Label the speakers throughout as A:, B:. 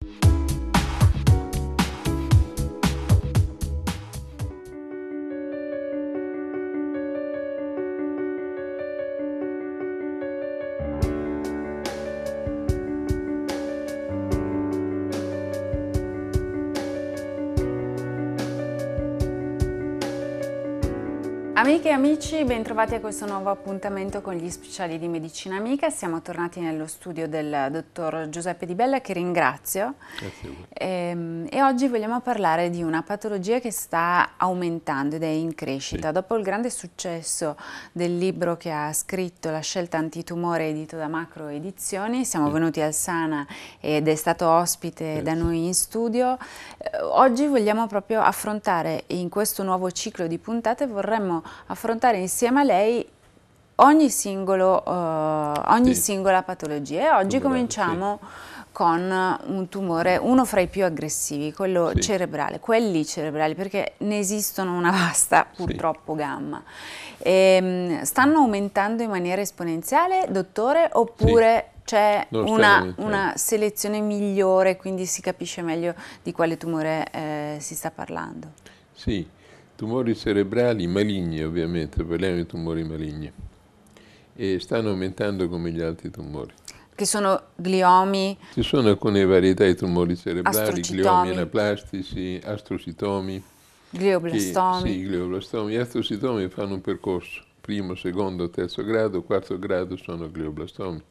A: Thank you Amiche e amici, bentrovati a questo nuovo appuntamento con gli speciali di Medicina Amica. Siamo tornati nello studio del dottor Giuseppe Di Bella che ringrazio. E, ehm, e, oggi vogliamo parlare di una patologia che sta aumentando ed è in crescita. Sì. Dopo il grande successo del libro che ha scritto La scelta antitumore edito da Macro Edizioni, siamo sì. venuti al Sana ed è stato ospite sì. da noi in studio. Eh, oggi vogliamo proprio affrontare in questo nuovo ciclo di puntate vorremmo affrontare insieme a lei ogni, singolo, uh, ogni sì. singola patologia. E oggi Tumorale, cominciamo sì. con un tumore, uno fra i più aggressivi, quello sì. cerebrale, quelli cerebrali, perché ne esistono una vasta, purtroppo, gamma. E, ehm, stanno aumentando in maniera esponenziale, dottore, oppure c'è una, una, selezione migliore, quindi si capisce meglio di quale tumore eh, si sta parlando?
B: Sì, tumori cerebrali maligni ovviamente, parliamo di tumori maligni, e stanno aumentando come gli altri tumori.
A: Che sono gliomi?
B: Ci sono alcune varietà di tumori cerebrali, gliomi anaplastici, astrocitomi.
A: Glioblastomi. Che, sì,
B: glioblastomi. Gli astrocitomi fanno un percorso, primo, secondo, terzo grado, quarto grado sono glioblastomi.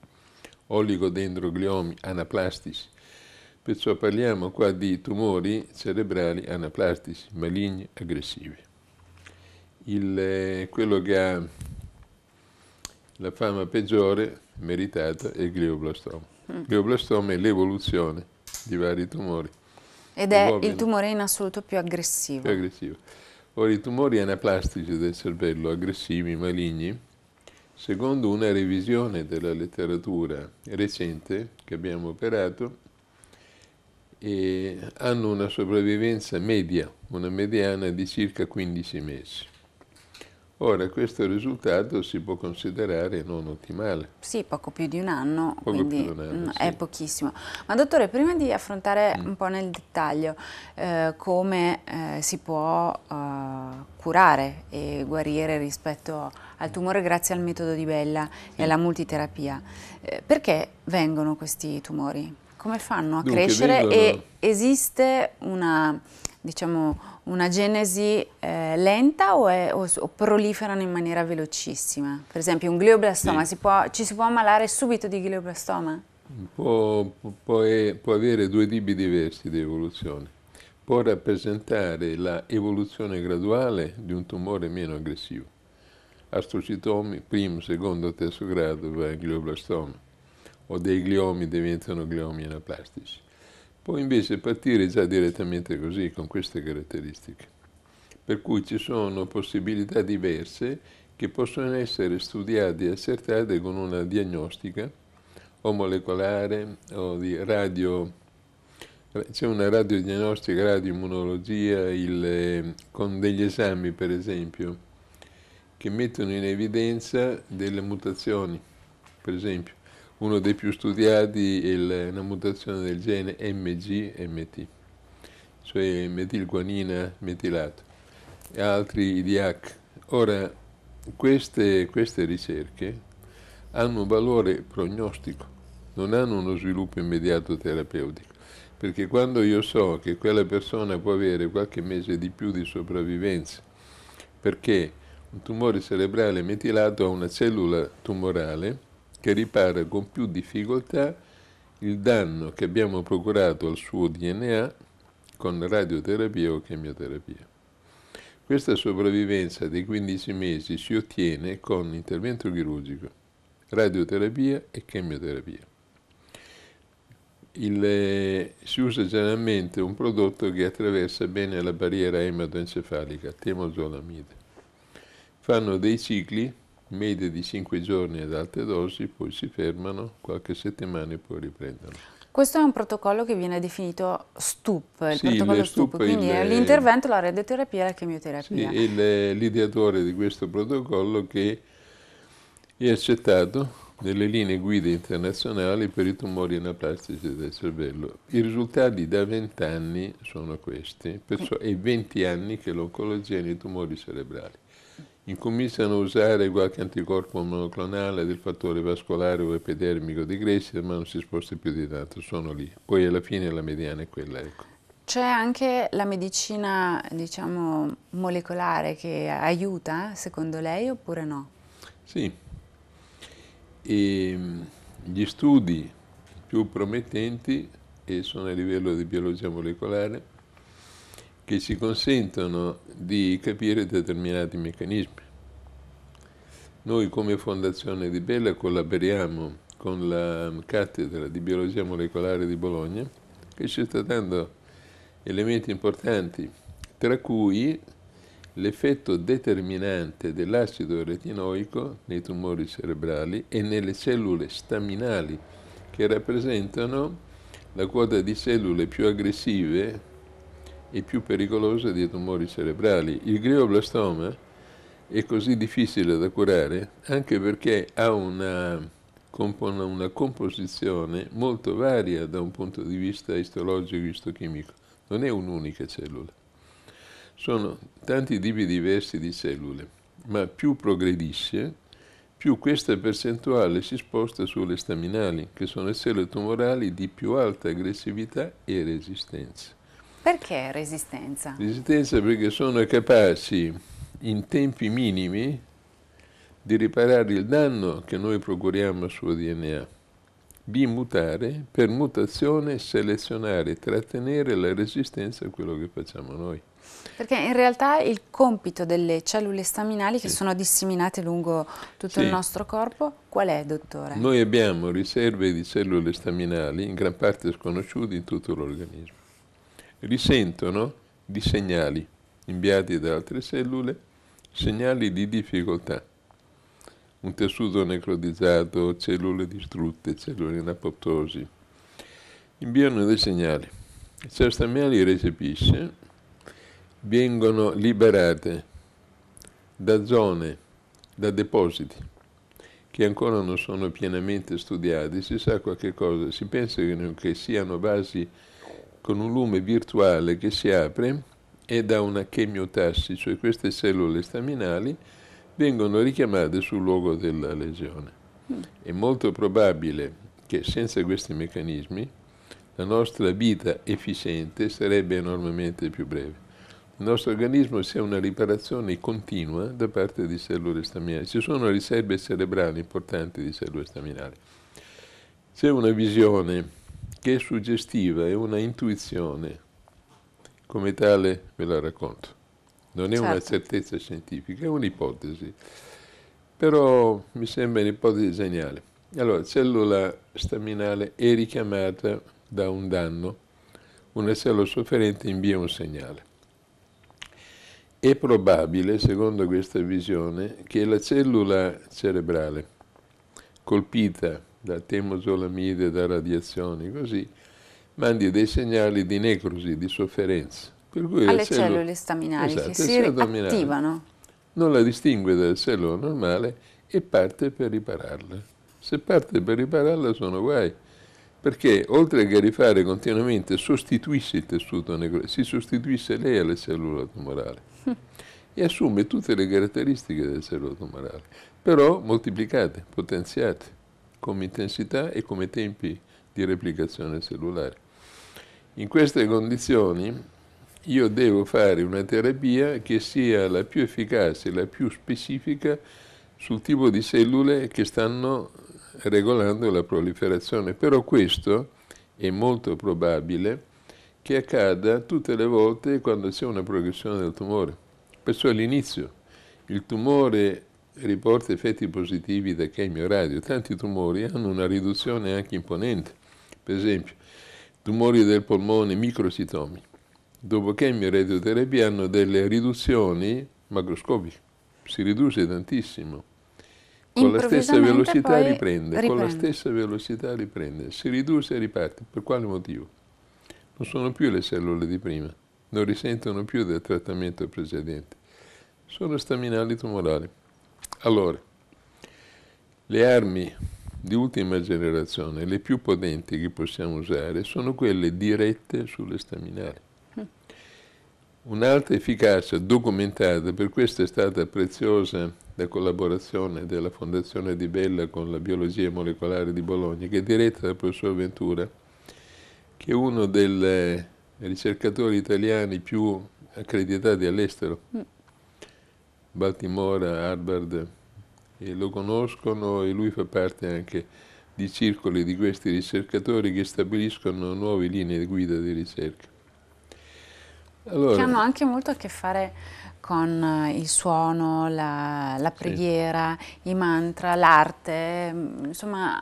B: Oligodendrogliomi anaplastici Perciò parliamo qua di tumori cerebrali anaplastici, maligni, aggressivi. Il, eh, quello che ha la fama peggiore meritata è il glioblastoma. Il mm. glioblastoma è l'evoluzione di vari tumori.
A: Ed è Uomini. il tumore in assoluto più aggressivo. Più
B: aggressivo. Ora, i tumori anaplastici del cervello, aggressivi, maligni, secondo una revisione della letteratura recente che abbiamo operato, e hanno una sopravvivenza media, una mediana di circa 15 mesi. Ora, questo risultato si può considerare non ottimale.
A: Sì, poco più di un anno, poco quindi un anno, mm, sì. è pochissimo. Ma dottore, prima di affrontare mm. un po' nel dettaglio eh, come eh, si può eh, curare e guarire rispetto al tumore grazie al metodo di Bella sì. e mm. alla multiterapia, eh, perché vengono questi tumori? come fanno a Dunque, crescere vengono... e esiste una, diciamo, una genesi eh, lenta o, è, o, o, proliferano in maniera velocissima? Per esempio un glioblastoma, sì. si può, ci si può ammalare subito di glioblastoma?
B: Può, può, può avere due tipi diversi di evoluzione. Può rappresentare l'evoluzione graduale di un tumore meno aggressivo astrocitomi, primo, secondo, terzo grado, glioblastoma o dei gliomi diventano gliomi anaplastici. Può invece partire già direttamente così, con queste caratteristiche. Per cui ci sono possibilità diverse che possono essere studiate e accertate con una diagnostica o molecolare o di radio c'è una radiodiagnostica, radioimmunologia, il, con degli esami per esempio, che mettono in evidenza delle mutazioni, per esempio uno dei più studiati è una mutazione del gene MGMT, cioè metilguanina metilato, e altri IDH. Ora, queste, queste ricerche hanno un valore prognostico, non hanno uno sviluppo immediato terapeutico perché quando io so che quella persona può avere qualche mese di più di sopravvivenza, perché un tumore cerebrale metilato ha una cellula tumorale che ripara con più difficoltà il danno che abbiamo procurato al suo DNA con radioterapia o chemioterapia. Questa sopravvivenza dei 15 mesi si ottiene con intervento chirurgico, radioterapia e chemioterapia. Il, eh, si usa generalmente un prodotto che attraversa bene la barriera ematoencefalica, temozolamide. Fanno dei cicli medie di 5 giorni ad alte dosi, poi si fermano qualche settimana e poi riprendono.
A: Questo è un protocollo che viene definito STUP, il sì, protocollo STUP, STUP, quindi l'intervento, la radioterapia e la chemioterapia.
B: Sì, l'ideatore di questo protocollo che è accettato nelle linee guida internazionali per i tumori anaplastici del cervello. I risultati da 20 anni sono questi, perciò è 20 anni che l'oncologia nei tumori cerebrali. Incominciano a usare qualche anticorpo monoclonale del fattore vascolare o epidermico di crescita, ma non si sposta più di tanto, sono lì. Poi alla fine la mediana è quella, ecco.
A: C'è anche la medicina, diciamo, molecolare che aiuta, secondo lei, oppure no?
B: Sì. E ehm, gli studi più promettenti sono a livello di biologia molecolare che ci consentono di capire determinati meccanismi. Noi come Fondazione di Bella collaboriamo con la cattedra di biologia molecolare di Bologna che ci sta dando elementi importanti, tra cui l'effetto determinante dell'acido retinoico nei tumori cerebrali e nelle cellule staminali che rappresentano la quota di cellule più aggressive e più pericolosa dei tumori cerebrali. Il glioblastoma è così difficile da curare anche perché ha una, una composizione molto varia da un punto di vista istologico e istochimico. Non è un'unica cellula. Sono tanti tipi diversi di cellule, ma più progredisce, più questa percentuale si sposta sulle staminali, che sono le cellule tumorali di più alta aggressività e resistenza.
A: Perché resistenza?
B: Resistenza perché sono capaci in tempi minimi di riparare il danno che noi procuriamo al suo DNA. di mutare per mutazione selezionare, trattenere la resistenza a quello che facciamo noi.
A: Perché in realtà il compito delle cellule staminali che sono disseminate lungo tutto sì. il nostro corpo, qual è, dottore?
B: Noi abbiamo riserve di cellule staminali in gran parte sconosciute in tutto l'organismo risentono di segnali inviati da altre cellule, segnali di difficoltà. Un tessuto necrotizzato, cellule distrutte, cellule in apoptosi, inviano dei segnali. Se Stamia li recepisce, vengono liberate da zone, da depositi che ancora non sono pienamente studiati, si sa qualche cosa, si pensa che, che siano vasi con un lume virtuale che si apre e da una chemiotassi, cioè queste cellule staminali, vengono richiamate sul luogo della lesione. È molto probabile che senza questi meccanismi la nostra vita efficiente sarebbe enormemente più breve. Il nostro organismo sia una riparazione continua da parte di cellule staminali. Ci sono riserve cerebrali importanti di cellule staminali. C'è una visione che è suggestiva, è una intuizione. Come tale ve la racconto. Non è certo. una certezza scientifica, è un'ipotesi. Però mi sembra un'ipotesi geniale. Allora, cellula staminale è richiamata da un danno. Una cellula sofferente invia un segnale. È probabile, secondo questa visione, che la cellula cerebrale colpita da temozolamide, da radiazioni, così, mandi dei segnali di necrosi, di sofferenza. Alle cello... cellule staminali esatto, che si attivano. Non la distingue dalla cellula normale e parte per ripararla. Se parte per ripararla sono guai, perché oltre che rifare continuamente sostituisce il tessuto necrotico, si sostituisce lei alla cellula tumorale e assume tutte le caratteristiche della cellula tumorale, però moltiplicate, potenziate come intensità e come tempi di replicazione cellulare. In queste condizioni io devo fare una terapia che sia la più efficace, la più specifica sul tipo di cellule che stanno regolando la proliferazione. Però questo è molto probabile che accada tutte le volte quando c'è una progressione del tumore. Perciò all'inizio il tumore riporta effetti positivi da chemioradio. Tanti tumori hanno una riduzione anche imponente, per esempio tumori del polmone microcitomi. Dopo chemioradioterapia hanno delle riduzioni macroscopiche, si riduce tantissimo. Con la stessa velocità riprende, riprende, con la stessa velocità riprende, si riduce e riparte. Per quale motivo? Non sono più le cellule di prima, non risentono più del trattamento precedente, sono staminali tumorali. Allora, le armi di ultima generazione, le più potenti che possiamo usare, sono quelle dirette sulle staminali. Mm. Un'alta efficacia documentata, per questo è stata preziosa la collaborazione della Fondazione Di Bella con la Biologia Molecolare di Bologna, che è diretta dal professor Ventura, che è uno dei ricercatori italiani più accreditati all'estero. Mm. Baltimora, Harvard, e lo conoscono e lui fa parte anche di circoli di questi ricercatori che stabiliscono nuove linee di guida di
A: ricerca. Allora, che hanno anche molto a che fare con eh, il suono, la, la preghiera, sì. i mantra, l'arte, mm, insomma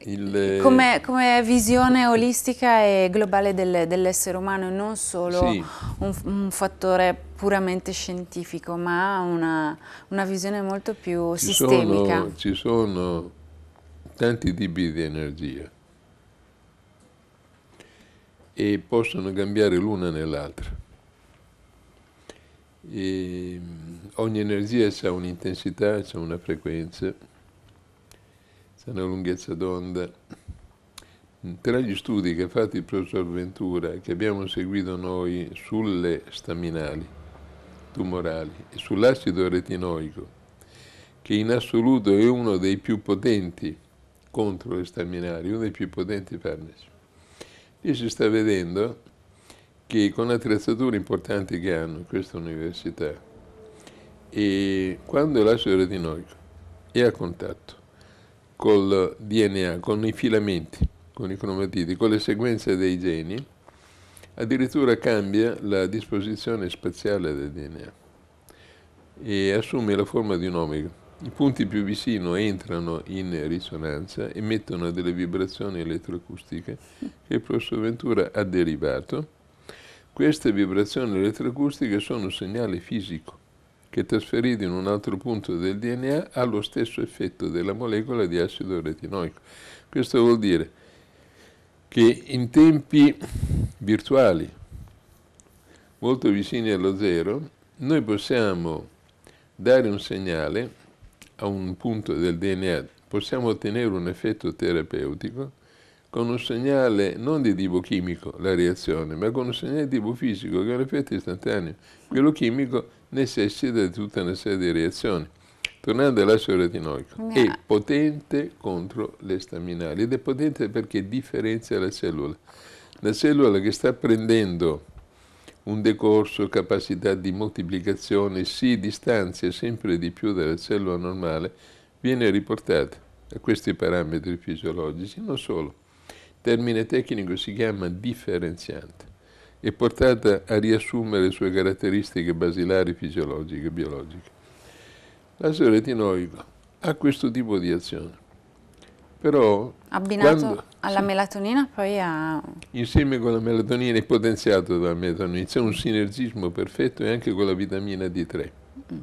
A: il... Eh, come, come, visione olistica e globale del, dell'essere umano, e non solo sì. un, un, fattore puramente scientifico, ma una, una visione molto più ci sistemica. Sono,
B: ci sono tanti tipi di energia e possono cambiare l'una nell'altra e ehm, ogni energia ha un'intensità, ha una frequenza, ha una lunghezza d'onda. Tra gli studi che ha fatto il professor Ventura, che abbiamo seguito noi sulle staminali tumorali e sull'acido retinoico, che in assoluto è uno dei più potenti contro le staminali, uno dei più potenti farmaci, lì si sta vedendo che con attrezzature importanti che hanno in questa università, e quando l'acido retinoico è a contatto col DNA, con i filamenti, con i cromatiti, con le sequenze dei geni, addirittura cambia la disposizione spaziale del DNA e assume la forma di un omega. I punti più vicini entrano in risonanza, emettono delle vibrazioni elettroacustiche che il professor Ventura ha derivato queste vibrazioni elettroacustiche sono un segnale fisico che trasferito in un altro punto del DNA ha lo stesso effetto della molecola di acido retinoico. Questo vuol dire che in tempi virtuali molto vicini allo zero noi possiamo dare un segnale a un punto del DNA, possiamo ottenere un effetto terapeutico con un segnale non di tipo chimico la reazione, ma con un segnale di tipo fisico che ha un effetto istantaneo. Quello chimico necessita di tutta una serie di reazioni. Tornando all'acido retinoico, è potente contro le staminali ed è potente perché differenzia la cellula. La cellula che sta prendendo un decorso, capacità di moltiplicazione, si distanzia sempre di più dalla cellula normale, viene riportata a questi parametri fisiologici, non solo termine tecnico si chiama differenziante, è portata a riassumere le sue caratteristiche basilari fisiologiche e biologiche. La sera ha questo tipo di azione. Però, Abbinato quando,
A: alla sì, melatonina poi ha...
B: Insieme con la melatonina è potenziato dalla melatonina, c'è un sinergismo perfetto e anche con la vitamina D3. Mm.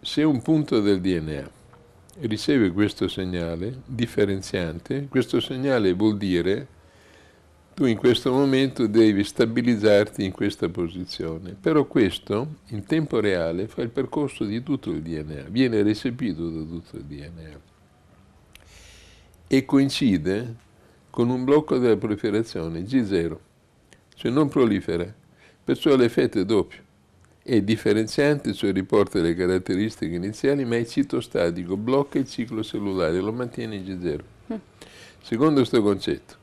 B: Se un punto del DNA riceve questo segnale differenziante, questo segnale vuol dire tu in questo momento devi stabilizzarti in questa posizione, però questo in tempo reale fa il percorso di tutto il DNA, viene recepito da tutto il DNA e coincide con un blocco della proliferazione G0, cioè non prolifera, perciò l'effetto è doppio e differenziante, cioè riporta le caratteristiche iniziali, ma è citostatico, blocca il ciclo cellulare, lo mantiene in G0. Secondo questo concetto,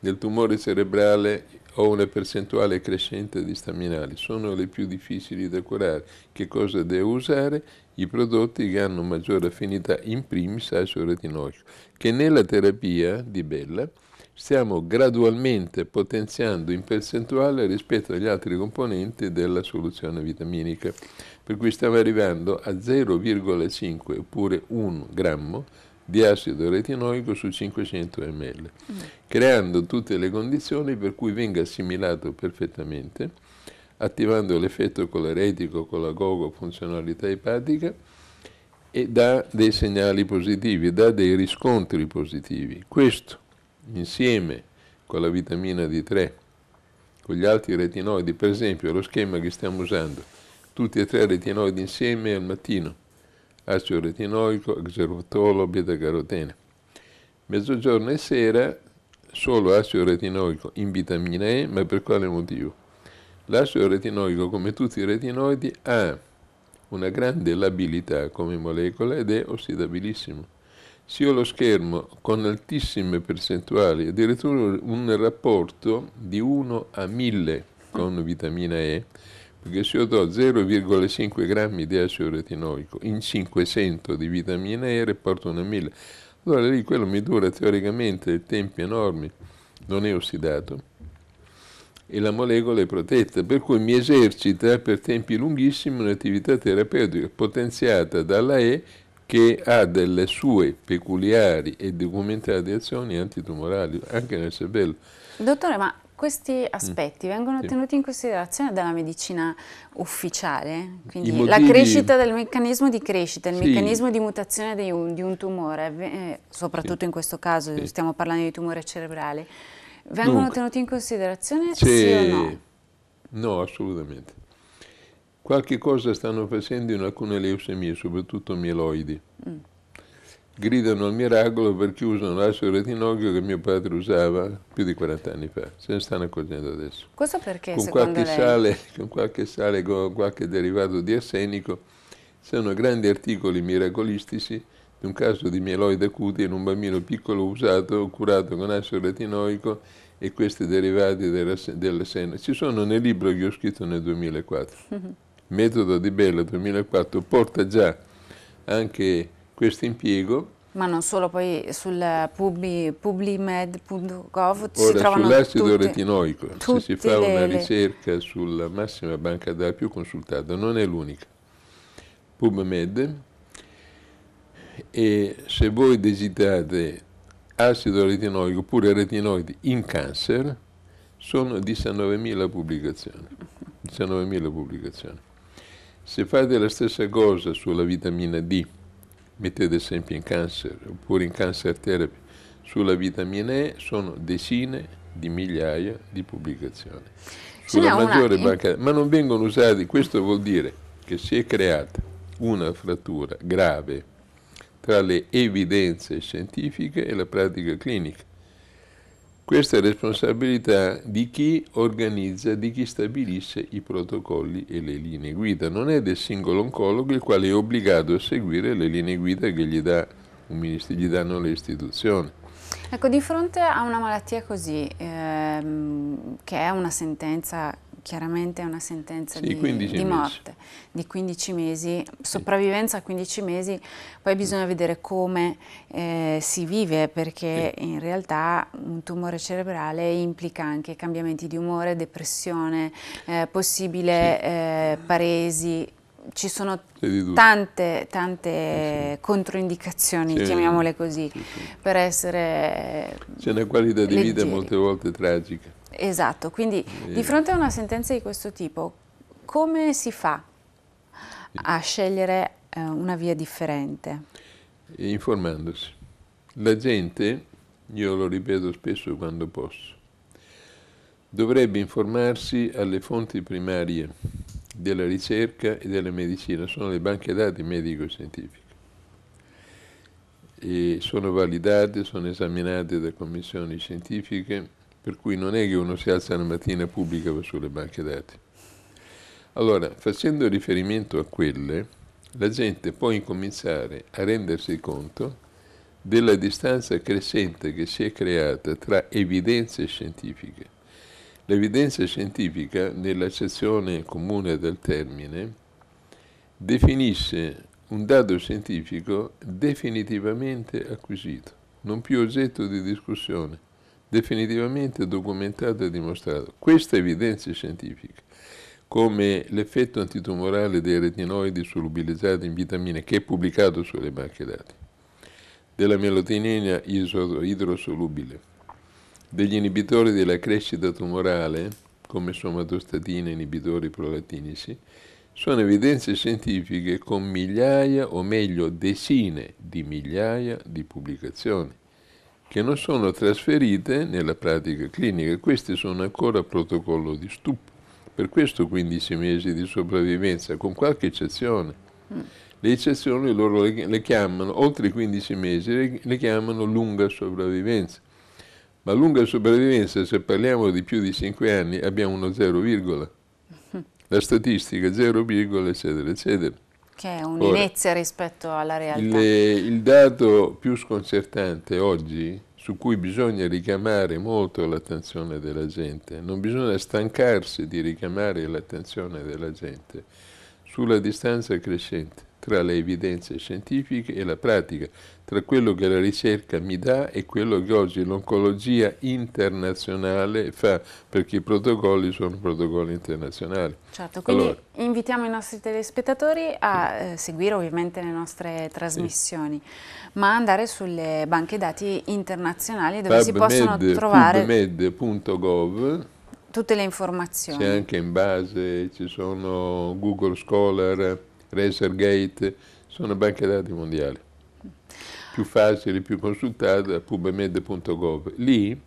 B: nel tumore cerebrale ho una percentuale crescente di staminali, sono le più difficili da curare. Che cosa devo usare? I prodotti che hanno maggiore affinità in primis al suo retinoico, che nella terapia di Bella stiamo gradualmente potenziando in percentuale rispetto agli altri componenti della soluzione vitaminica, per cui stiamo arrivando a 0,5 oppure 1 grammo di acido retinoico su 500 ml, mm. creando tutte le condizioni per cui venga assimilato perfettamente, attivando l'effetto coleretico, colagogo, funzionalità epatica, e dà dei segnali positivi, dà dei riscontri positivi. Questo insieme con la vitamina D3, con gli altri retinoidi, per esempio lo schema che stiamo usando, tutti e tre retinoidi insieme al mattino, acido retinoico, xerotolo, beta-carotene. Mezzogiorno e sera solo acido retinoico in vitamina E, ma per quale motivo? L'acido retinoico, come tutti i retinoidi, ha una grande labilità come molecola ed è ossidabilissimo sia lo schermo con altissime percentuali, addirittura un rapporto di 1 a 1000 con vitamina E, perché se io do 0,5 grammi di acido retinoico in 500 di vitamina E, rapporto 1 a 1000, allora lì quello mi dura teoricamente tempi enormi, non è ossidato e la molecola è protetta, per cui mi esercita per tempi lunghissimi un'attività terapeutica potenziata dalla E che ha delle sue peculiari e documentate azioni antitumorali anche nel cervello.
A: Dottore, ma questi mm. aspetti mm. vengono sì. tenuti in considerazione dalla medicina ufficiale? Quindi motivi... la crescita del meccanismo di crescita, il sì. meccanismo di mutazione di un, di un tumore, eh, soprattutto sì. in questo caso stiamo parlando di tumore cerebrale, vengono Dunque, tenuti in considerazione sì o no?
B: No, assolutamente. Qualche cosa stanno facendo in alcune leucemie, soprattutto mieloidi. Mm. Gridano al miracolo perché usano l'acido retinocchio che mio padre usava più di 40 anni fa. Se ne stanno accorgendo adesso. Questo perché, con qualche lei? Sale, con qualche sale, con qualche derivato di arsenico, sono grandi articoli miracolistici di un caso di mieloide acuti in un bambino piccolo usato, curato con acido retinoico e questi derivati dell'arsenico. Ci sono nel libro che ho scritto nel 2004. Mm-hmm. metodo di Bello 2004 porta già anche questo impiego.
A: Ma non solo, poi sul publimed.gov si trovano sull'acido tutti, retinoico, se si fa le, una ricerca
B: sulla massima banca dati più consultata, non è l'unica. PubMed e se voi digitate acido retinoico oppure retinoidi in cancer sono 19.000 pubblicazioni. 19.000 pubblicazioni. Se fate la stessa cosa sulla vitamina D, mettete sempre in cancer oppure in cancer therapy, sulla vitamina E sono decine di migliaia di pubblicazioni. Sulla maggiore una... banca, ma non vengono usati, questo vuol dire che si è creata una frattura grave tra le evidenze scientifiche e la pratica clinica questa è responsabilità di chi organizza, di chi stabilisce i protocolli e le linee guida, non è del singolo oncologo il quale è obbligato a seguire le linee guida che gli, dà, gli danno le istituzioni.
A: Ecco, di fronte a una malattia così, ehm, che è una sentenza chiaramente è una sentenza sì, di, di morte, di 15 mesi, sopravvivenza a 15 mesi, poi bisogna vedere come eh, si vive perché sì. in realtà un tumore cerebrale implica anche cambiamenti di umore, depressione, eh, possibile sì. eh, paresi, ci sono tante, tante sì. controindicazioni, sì. chiamiamole così, sì, per essere... C'è una
B: qualità di vita molte volte tragica.
A: Esatto, quindi e... di fronte a una sentenza di questo tipo, come si fa a scegliere eh, una via differente?
B: Informandosi. La gente, io lo ripeto spesso quando posso, dovrebbe informarsi alle fonti primarie della ricerca e della medicina, sono le banche dati medico-scientifiche. E sono validate, sono esaminate da commissioni scientifiche per cui non è che uno si alza la mattina e pubblica sulle banche dati. Allora, facendo riferimento a quelle, la gente può incominciare a rendersi conto della distanza crescente che si è creata tra evidenze scientifiche. L'evidenza scientifica, nell'accezione comune del termine, definisce un dato scientifico definitivamente acquisito, non più oggetto di discussione definitivamente documentato e dimostrato. Queste evidenze scientifiche, come l'effetto antitumorale dei retinoidi solubilizzati in vitamine, che è pubblicato sulle banche dati, della melatonina idrosolubile, degli inibitori della crescita tumorale, come somatostatina e inibitori prolattinici, sono evidenze scientifiche con migliaia o meglio decine di migliaia di pubblicazioni che non sono trasferite nella pratica clinica. Queste sono ancora protocollo di stup. Per questo 15 mesi di sopravvivenza, con qualche eccezione. Mm. Le eccezioni loro le, le chiamano, oltre i 15 mesi, le, le chiamano lunga sopravvivenza. Ma lunga sopravvivenza, se parliamo di più di 5 anni, abbiamo uno 0, la statistica 0, eccetera, eccetera.
A: Che è un'inezia rispetto alla realtà. Il,
B: il dato più sconcertante oggi, su cui bisogna richiamare molto l'attenzione della gente, non bisogna stancarsi di richiamare l'attenzione della gente sulla distanza crescente tra le evidenze scientifiche e la pratica, tra quello che la ricerca mi dà e quello che oggi l'oncologia internazionale fa, perché i protocolli sono protocolli internazionali.
A: Certo, quindi allora, invitiamo i nostri telespettatori a eh, seguire ovviamente le nostre trasmissioni, sì. ma andare sulle banche dati internazionali dove PubMed, si possono trovare...
B: pubmed.gov
A: tutte le informazioni. C'è anche
B: in base, ci sono Google Scholar, Razorgate, sono banche dati mondiali. Più facili, più consultata, pubmed.gov. Lì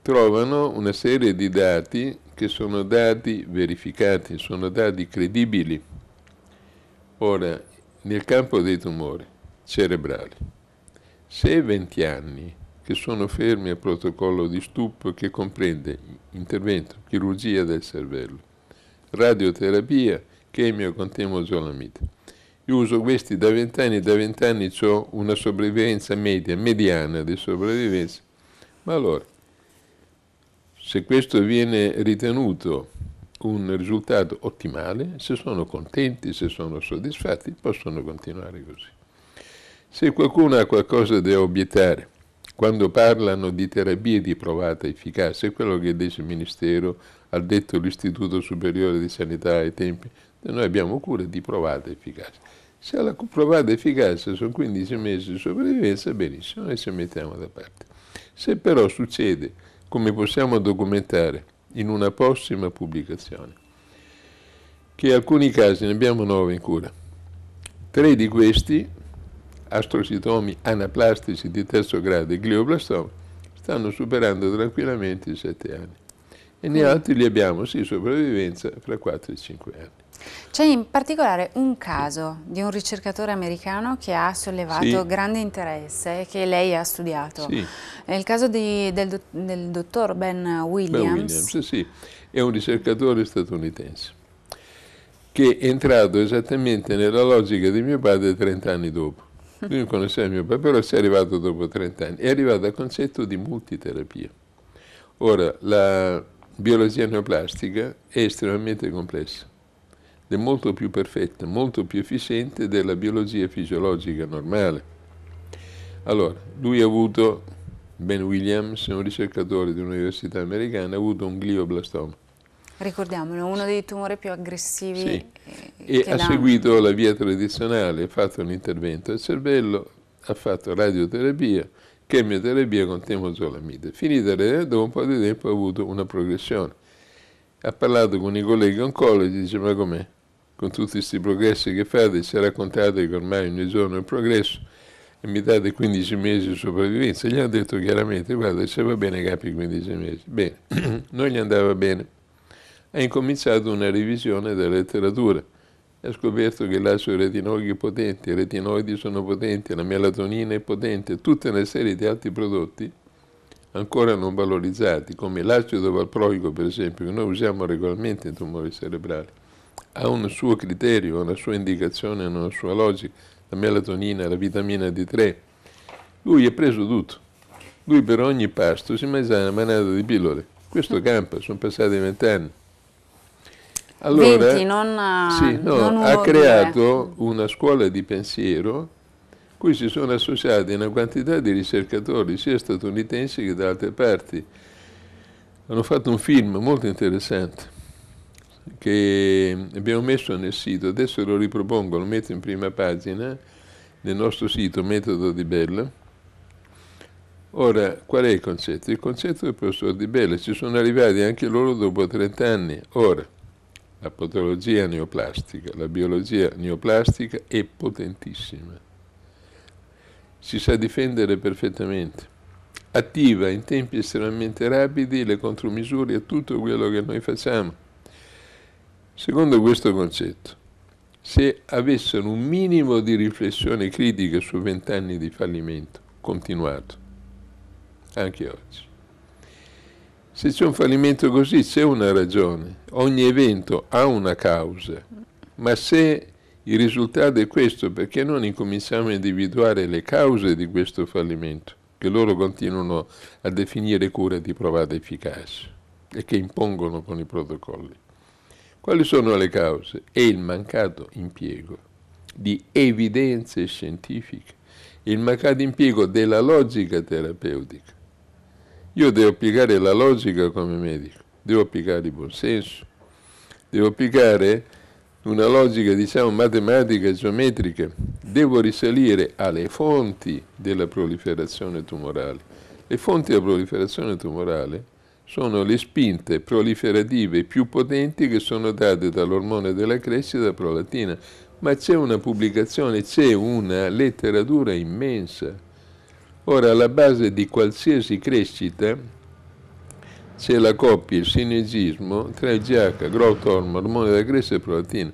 B: trovano una serie di dati che sono dati verificati, sono dati credibili. Ora, nel campo dei tumori cerebrali, se 20 anni che sono fermi al protocollo di stup che comprende intervento, chirurgia del cervello, radioterapia chemio contiamo zolamide. Io uso questi da vent'anni, e da vent'anni ho una sopravvivenza media, mediana di sopravvivenza. Ma allora, se questo viene ritenuto un risultato ottimale, se sono contenti, se sono soddisfatti, possono continuare così. Se qualcuno ha qualcosa da obiettare, quando parlano di terapie di provata efficacia, è quello che dice il Ministero, ha detto l'Istituto Superiore di Sanità ai tempi noi abbiamo cure di provata efficacia. Se la provata efficacia sono 15 mesi di sopravvivenza, benissimo, noi ci mettiamo da parte. Se però succede, come possiamo documentare in una prossima pubblicazione, che alcuni casi, ne abbiamo 9 in cura, tre di questi, astrocitomi anaplastici di terzo grado e glioblastomi, stanno superando tranquillamente i 7 anni. E ne mm. altri li abbiamo, sì, sopravvivenza fra 4 e 5 anni.
A: C'è in particolare un caso di un ricercatore americano che ha sollevato sì. grande interesse e che lei ha studiato. Sì. È il caso di, del, del, dottor Ben Williams. Ben Williams,
B: sì, è un ricercatore statunitense che è entrato esattamente nella logica di mio padre 30 anni dopo. Lui non conosceva mio padre, però si è arrivato dopo 30 anni. È arrivato al concetto di multiterapia. Ora, la biologia neoplastica è estremamente complessa è molto più perfetta, molto più efficiente della biologia fisiologica normale. Allora, lui ha avuto, Ben Williams, un ricercatore di un'università americana, ha avuto un glioblastoma.
A: Ricordiamolo, uno dei tumori più aggressivi. Sì. Eh, e ha seguito
B: la via tradizionale, ha fatto un intervento al cervello, ha fatto radioterapia, chemioterapia con temozolamide. Finita la dopo un po' di tempo ha avuto una progressione. Ha parlato con i colleghi oncologi, dice ma com'è? con tutti questi progressi che fate, se raccontate che ormai ogni giorno è progresso e mi date 15 mesi di sopravvivenza. Gli hanno detto chiaramente, guarda, se va bene capi 15 mesi. Bene, non gli andava bene. Ha incominciato una revisione della letteratura ha scoperto che là sono retinoidi potenti, i retinoidi sono potenti, la melatonina è potente, tutta una serie di altri prodotti ancora non valorizzati, come l'acido valproico per esempio, che noi usiamo regolarmente in tumori cerebrali ha un suo criterio, una sua indicazione, una sua logica, la melatonina, la vitamina D3. Lui è preso tutto. Lui per ogni pasto si mangia una manata di pillole. Questo campa, sono passati vent'anni. Allora, 20, non, eh, sì, no, non ha creato una scuola di pensiero cui si sono associati una quantità di ricercatori sia statunitensi che da altre parti. Hanno fatto un film molto interessante che abbiamo messo nel sito, adesso lo ripropongo, lo metto in prima pagina nel nostro sito Metodo di Bella. Ora, qual è il concetto? Il concetto del professor Di Bella, ci sono arrivati anche loro dopo 30 anni. Ora, la patologia neoplastica, la biologia neoplastica è potentissima. Si sa difendere perfettamente. Attiva in tempi estremamente rapidi le contromisure a tutto quello che noi facciamo Secondo questo concetto, se avessero un minimo di riflessione critica su vent'anni di fallimento continuato, anche oggi, se c'è un fallimento così c'è una ragione, ogni evento ha una causa, ma se il risultato è questo, perché non incominciamo a individuare le cause di questo fallimento, che loro continuano a definire cure di provata efficacia e che impongono con i protocolli? Quali sono le cause? È il mancato impiego di evidenze scientifiche, il mancato impiego della logica terapeutica. Io devo applicare la logica come medico, devo applicare il buonsenso, devo applicare una logica, diciamo, matematica e geometrica, devo risalire alle fonti della proliferazione tumorale. Le fonti della proliferazione tumorale sono le spinte proliferative più potenti che sono date dall'ormone della crescita prolatina. Ma c'è una pubblicazione, c'è una letteratura immensa. Ora, alla base di qualsiasi crescita c'è la coppia, il sinergismo tra il GH, growth hormone, ormone della crescita e prolatina.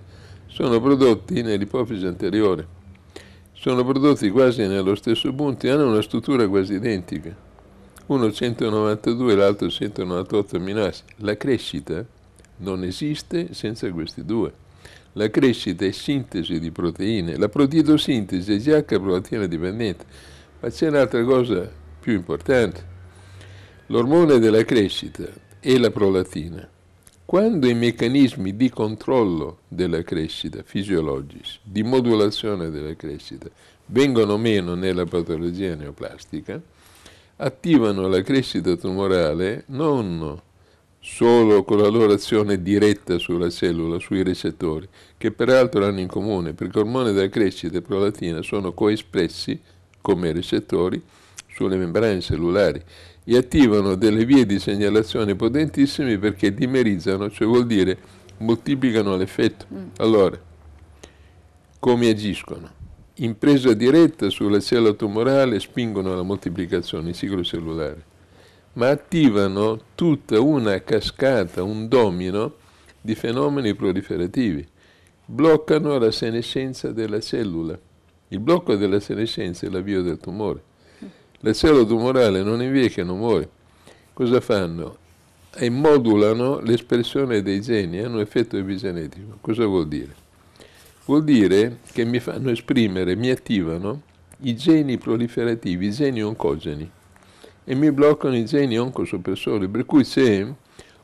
B: Sono prodotti nell'ipofisi anteriore. Sono prodotti quasi nello stesso punto e hanno una struttura quasi identica uno 192 e l'altro 198 minacce. La crescita non esiste senza questi due. La crescita è sintesi di proteine, la proteidosintesi è già caprolattina dipendente, ma c'è un'altra cosa più importante. L'ormone della crescita è la prolatina. Quando i meccanismi di controllo della crescita fisiologici, di modulazione della crescita, vengono meno nella patologia neoplastica, attivano la crescita tumorale non solo con la loro azione diretta sulla cellula, sui recettori, che peraltro hanno in comune, perché ormone della crescita e prolatina sono coespressi come recettori sulle membrane cellulari e attivano delle vie di segnalazione potentissime perché dimerizzano, cioè vuol dire moltiplicano l'effetto. Mm. Allora, come agiscono? in presa diretta sulla cellula tumorale spingono alla moltiplicazione, il ciclo cellulare, ma attivano tutta una cascata, un domino di fenomeni proliferativi. Bloccano la senescenza della cellula. Il blocco della senescenza è l'avvio del tumore. La cellula tumorale non invecchia, non muore. Cosa fanno? E modulano l'espressione dei geni, hanno effetto epigenetico. Cosa vuol dire? Vuol dire che mi fanno esprimere, mi attivano i geni proliferativi, i geni oncogeni e mi bloccano i geni oncosoppressori, per cui c'è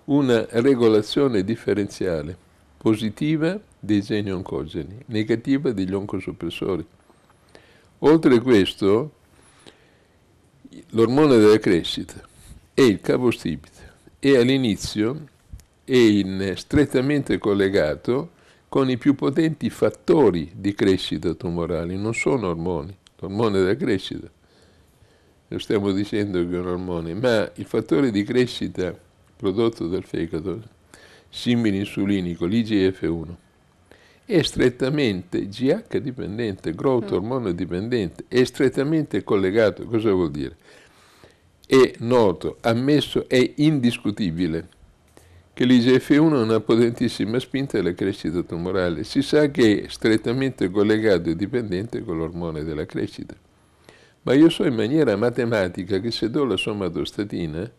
B: una regolazione differenziale positiva dei geni oncogeni, negativa degli oncosoppressori. Oltre a questo, l'ormone della crescita è il capostipite e all'inizio è in, strettamente collegato con i più potenti fattori di crescita tumorali, non sono ormoni, l'ormone della crescita. Non stiamo dicendo che è un ormone, ma il fattore di crescita prodotto dal fegato, simile insulinico, l'IGF1, è strettamente GH dipendente, growth hormone mm. dipendente, è strettamente collegato. Cosa vuol dire? È noto, ammesso, è indiscutibile che l'IGF-1 ha una potentissima spinta alla crescita tumorale. Si sa che è strettamente collegato e dipendente con l'ormone della crescita. Ma io so in maniera matematica che se do la somatostatina,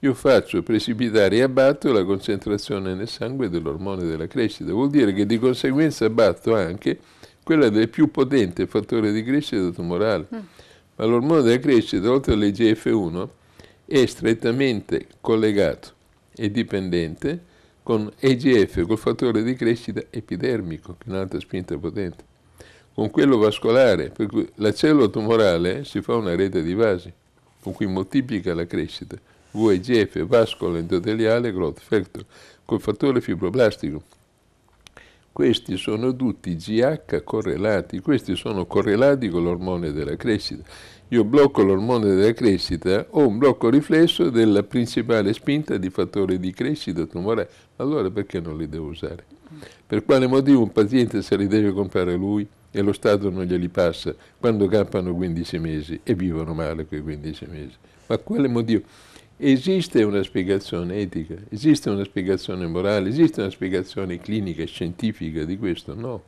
B: io faccio precipitare e abbatto la concentrazione nel sangue dell'ormone della crescita. Vuol dire che di conseguenza abbatto anche quella del più potente fattore di crescita tumorale. Mm. Ma l'ormone della crescita, oltre all'IGF-1, è strettamente collegato e dipendente con EGF, col fattore di crescita epidermico, che è un'altra spinta potente, con quello vascolare, per cui la cellula tumorale si fa una rete di vasi, con cui moltiplica la crescita, VEGF, vascolo endoteliale, growth factor, col fattore fibroblastico. Questi sono tutti GH correlati, questi sono correlati con l'ormone della crescita io blocco l'ormone della crescita, ho un blocco riflesso della principale spinta di fattore di crescita tumorale. Allora perché non li devo usare? Per quale motivo un paziente se li deve comprare lui e lo Stato non glieli passa quando campano 15 mesi e vivono male quei 15 mesi? Ma quale motivo? Esiste una spiegazione etica, esiste una spiegazione morale, esiste una spiegazione clinica e scientifica di questo? No.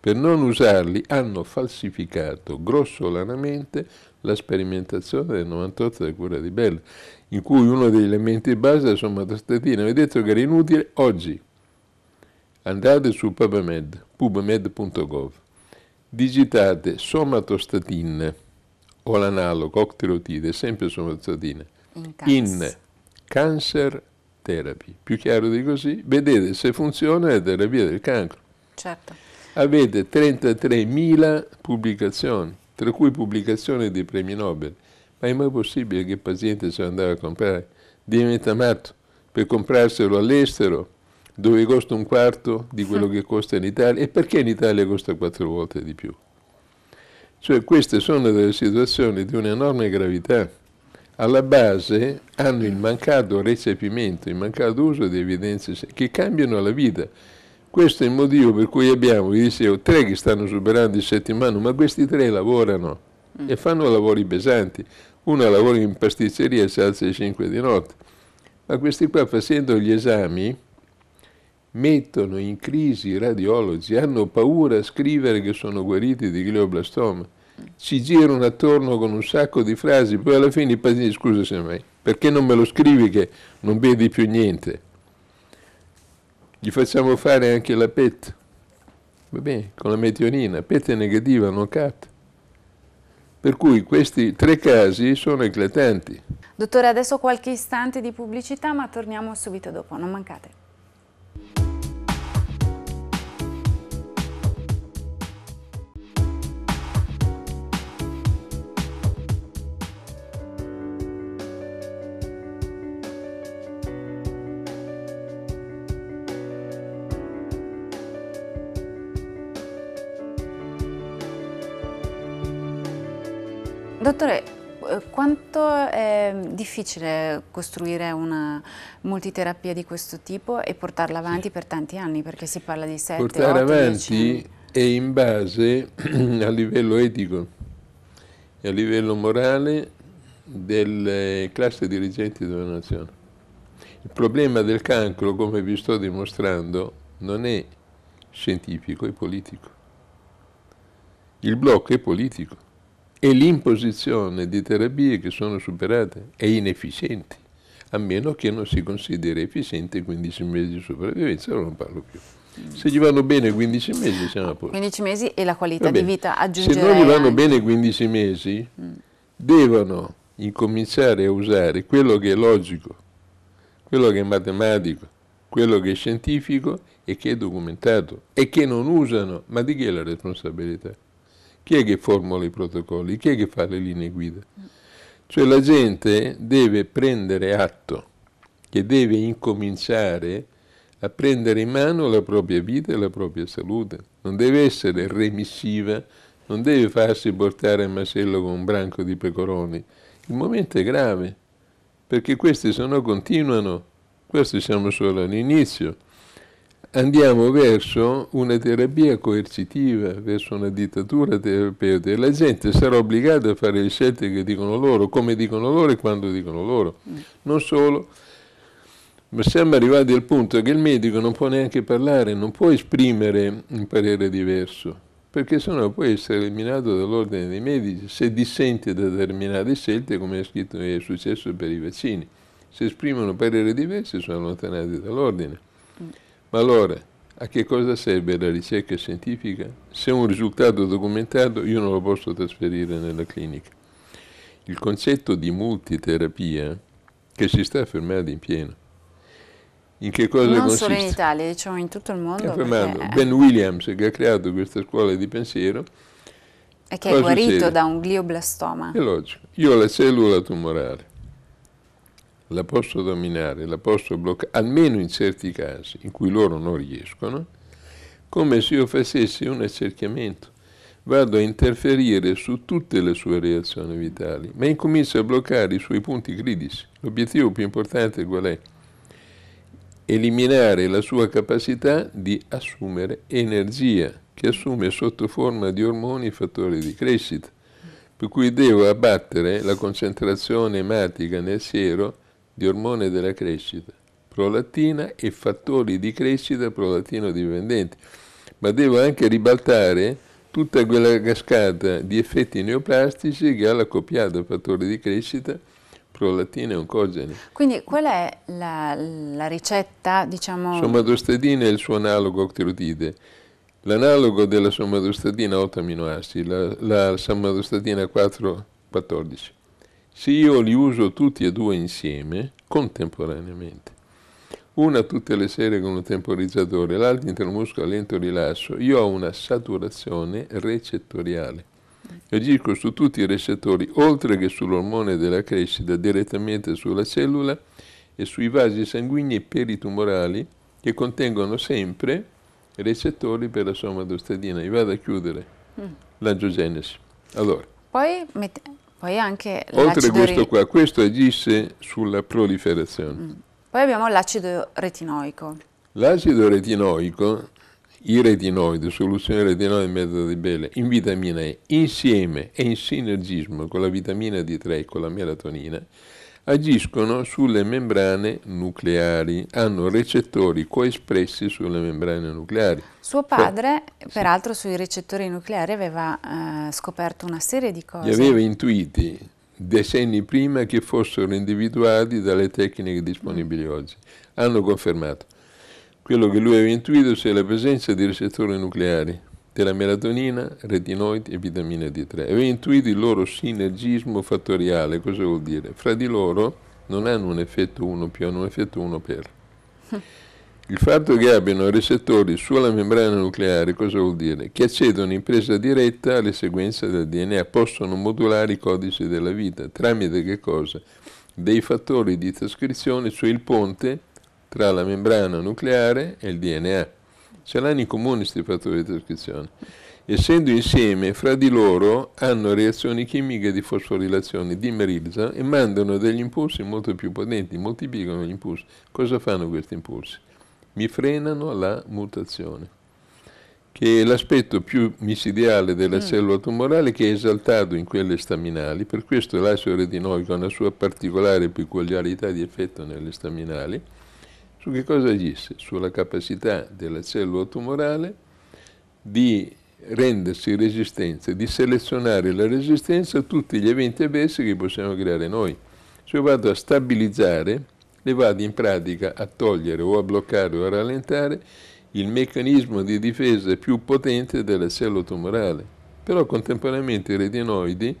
B: Per non usarli hanno falsificato grossolanamente la sperimentazione del 98 della cura di Bell, in cui uno degli elementi base è la somatostatina. Vi ho detto che era inutile oggi. Andate su PubMed, pubmed.gov, digitate somatostatin o l'analogo, octirotide, sempre somatostatina,
A: in cancer. in
B: cancer therapy. Più chiaro di così, vedete se funziona la terapia del cancro. Certo avete 33.000 pubblicazioni, tra cui pubblicazioni dei premi Nobel. Ma è mai possibile che il paziente se lo andava a comprare? Diventa matto per comprarselo all'estero, dove costa un quarto di quello che costa in Italia. E perché in Italia costa quattro volte di più? Cioè queste sono delle situazioni di un'enorme gravità. Alla base hanno il mancato recepimento, il mancato uso di evidenze che cambiano la vita. Questo è il motivo per cui abbiamo, vi dicevo, tre che stanno superando il settimo anno, ma questi tre lavorano mm. e fanno lavori pesanti. Una lavora in pasticceria e si alza alle 5 di notte, ma questi qua facendo gli esami mettono in crisi i radiologi, hanno paura a scrivere che sono guariti di glioblastoma ci girano attorno con un sacco di frasi, poi alla fine i pazienti, scusa se mai, perché non me lo scrivi che non vedi più niente? Gli facciamo fare anche la PET, va bene, con la metionina. PET è negativa, non CAT. Per cui questi tre casi sono eclatanti.
A: Dottore, adesso qualche istante di pubblicità, ma torniamo subito dopo, non mancate. Dottore, eh, quanto è difficile costruire una multiterapia di questo tipo e portarla avanti per tanti anni? Perché si parla di 7, Portare 8, avanti
B: è in base a livello etico e a livello morale delle classi dirigenti della nazione. Il problema del cancro, come vi sto dimostrando, non è scientifico, è politico. Il blocco è politico e l'imposizione di terapie che sono superate è inefficiente, a meno che non si consideri efficiente 15 mesi di sopravvivenza, non parlo più. Se gli vanno bene 15 mesi siamo a posto. 15
A: mesi e la qualità di vita aggiungerei. Se non gli vanno
B: bene 15 mesi, mm. devono incominciare a usare quello che è logico, quello che è matematico, quello che è scientifico e che è documentato e che non usano. Ma di chi è la responsabilità? Chi è che formula i protocolli? Chi è che fa le linee guida? Cioè la gente deve prendere atto che deve incominciare a prendere in mano la propria vita e la propria salute. Non deve essere remissiva, non deve farsi portare a macello con un branco di pecoroni. Il momento è grave, perché questi se no continuano, questi siamo solo all'inizio andiamo verso una terapia coercitiva, verso una dittatura terapeutica la gente sarà obbligata a fare le scelte che dicono loro, come dicono loro e quando dicono loro. Mm. Non solo, ma siamo arrivati al punto che il medico non può neanche parlare, non può esprimere un parere diverso, perché sennò può essere eliminato dall'ordine dei medici se dissente da determinate scelte, come è scritto è successo per i vaccini. Se esprimono pareri diversi sono allontanati dall'ordine. Ma allora, a che cosa serve la ricerca scientifica se un risultato documentato io non lo posso trasferire nella clinica? Il concetto di multiterapia che si sta affermando in pieno. In che cosa non consiste? solo in
A: Italia, diciamo in tutto il mondo. Perché... Eh,
B: ben Williams che ha creato questa scuola di pensiero.
A: E che è guarito succede? da un glioblastoma. È
B: logico. Io ho la cellula tumorale la posso dominare, la posso bloccare, almeno in certi casi in cui loro non riescono, come se io facessi un accerchiamento. Vado a interferire su tutte le sue reazioni vitali, ma incomincio a bloccare i suoi punti critici. L'obiettivo più importante qual è? Eliminare la sua capacità di assumere energia, che assume sotto forma di ormoni e fattori di crescita. Per cui devo abbattere la concentrazione ematica nel siero di ormone della crescita, prolattina e fattori di crescita prolatino dipendenti. Ma devo anche ribaltare tutta quella cascata di effetti neoplastici che ha la copiata fattori di crescita prolattina e oncogeni.
A: Quindi qual è la, la ricetta, diciamo...
B: Somatostatina e il suo analogo octreotide. L'analogo della somatostatina 8 aminoacidi, la, la somatostatina 4-14 se io li uso tutti e due insieme, contemporaneamente, una tutte le sere con un temporizzatore, l'altra intramuscolo a lento rilascio, io ho una saturazione recettoriale. Agisco su tutti i recettori, oltre che sull'ormone della crescita, direttamente sulla cellula e sui vasi sanguigni peritumorali che contengono sempre recettori per la somatostatina. Vi vado a chiudere mm. l'angiogenesi. Allora.
A: Poi met- poi anche Oltre a questo qua,
B: questo agisce sulla proliferazione. Mm.
A: Poi abbiamo l'acido retinoico.
B: L'acido retinoico, i retinoidi, soluzione retinoide in mezzo di bele, in vitamina E, insieme e in sinergismo con la vitamina D3 e con la melatonina, agiscono sulle membrane nucleari, hanno recettori coespressi sulle membrane nucleari. Suo cioè,
A: padre, Beh, peraltro, sì. sui recettori nucleari aveva eh, scoperto una serie di cose. Li aveva
B: intuiti decenni prima che fossero individuati dalle tecniche disponibili mm. oggi. Hanno confermato. Quello che lui aveva intuito sia la presenza di recettori nucleari della melatonina, retinoidi e vitamina D3. Aveva intuito il loro sinergismo fattoriale, cosa vuol dire? Fra di loro non hanno un effetto 1 più, hanno un effetto 1 per. Il fatto che abbiano recettori sulla membrana nucleare, cosa vuol dire? Che accedono in presa diretta alle sequenze del DNA, possono modulare i codici della vita, tramite che cosa? Dei fattori di trascrizione, cioè il ponte tra la membrana nucleare e il DNA ce l'hanno in comune questi fattori di trascrizione. Essendo insieme, fra di loro hanno reazioni chimiche di fosforilazione, dimerizzano e mandano degli impulsi molto più potenti, moltiplicano gli impulsi. Cosa fanno questi impulsi? Mi frenano la mutazione, che è l'aspetto più micidiale della mm. cellula tumorale che è esaltato in quelle staminali, per questo l'acido retinoico ha una sua particolare peculiarità di effetto nelle staminali, su che cosa agisse? Sulla capacità della cellula tumorale di rendersi resistente, di selezionare la resistenza a tutti gli eventi avversi che possiamo creare noi. Se io vado a stabilizzare, le vado in pratica a togliere o a bloccare o a rallentare il meccanismo di difesa più potente della cellula tumorale. Però contemporaneamente i retinoidi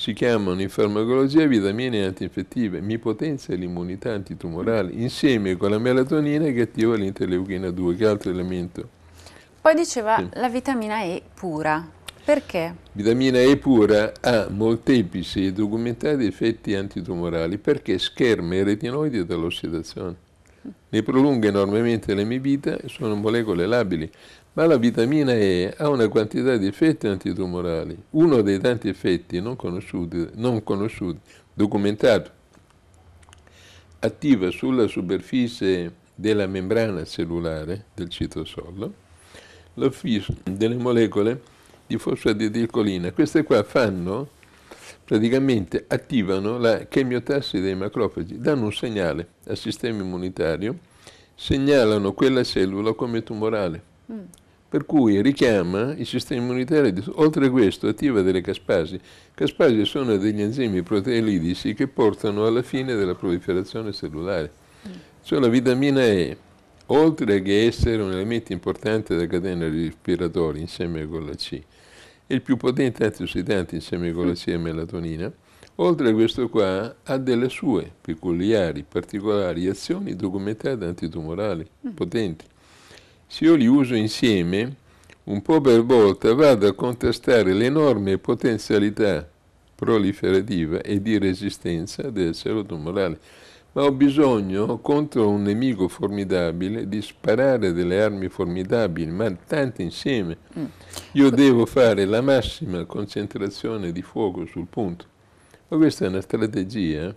B: si chiamano in farmacologia vitamine antinfettive, mi potenzia l'immunità antitumorale insieme con la melatonina che attiva l'interleuchina 2, che è altro elemento.
A: Poi diceva sì. la vitamina E pura. Perché?
B: Vitamina E pura ha molteplici e documentati effetti antitumorali perché scherma i retinoidi dall'ossidazione. Ne prolunga enormemente l'emivita e sono molecole labili ma la vitamina E ha una quantità di effetti antitumorali, uno dei tanti effetti non conosciuti, non conosciuti documentato, attiva sulla superficie della membrana cellulare del citosol, l'affisso delle molecole di fosfatidilcolina. Queste qua fanno, praticamente attivano la chemiotassi dei macrofagi, danno un segnale al sistema immunitario, segnalano quella cellula come tumorale per cui richiama il sistema immunitario. Oltre a questo attiva delle caspasi. Caspasi sono degli enzimi proteolidici che portano alla fine della proliferazione cellulare. Mm. Cioè la vitamina E, oltre che essere un elemento importante della catena respiratoria insieme con la C, è il più potente antiossidante insieme con la C e melatonina, Oltre a questo qua ha delle sue peculiari, particolari azioni documentate antitumorali mm. potenti se io li uso insieme, un po' per volta vado a contestare l'enorme potenzialità proliferativa e di resistenza del cervello tumorale. Ma ho bisogno, contro un nemico formidabile, di sparare delle armi formidabili, ma tante insieme. Mm. Io devo fare la massima concentrazione di fuoco sul punto. Ma questa è una strategia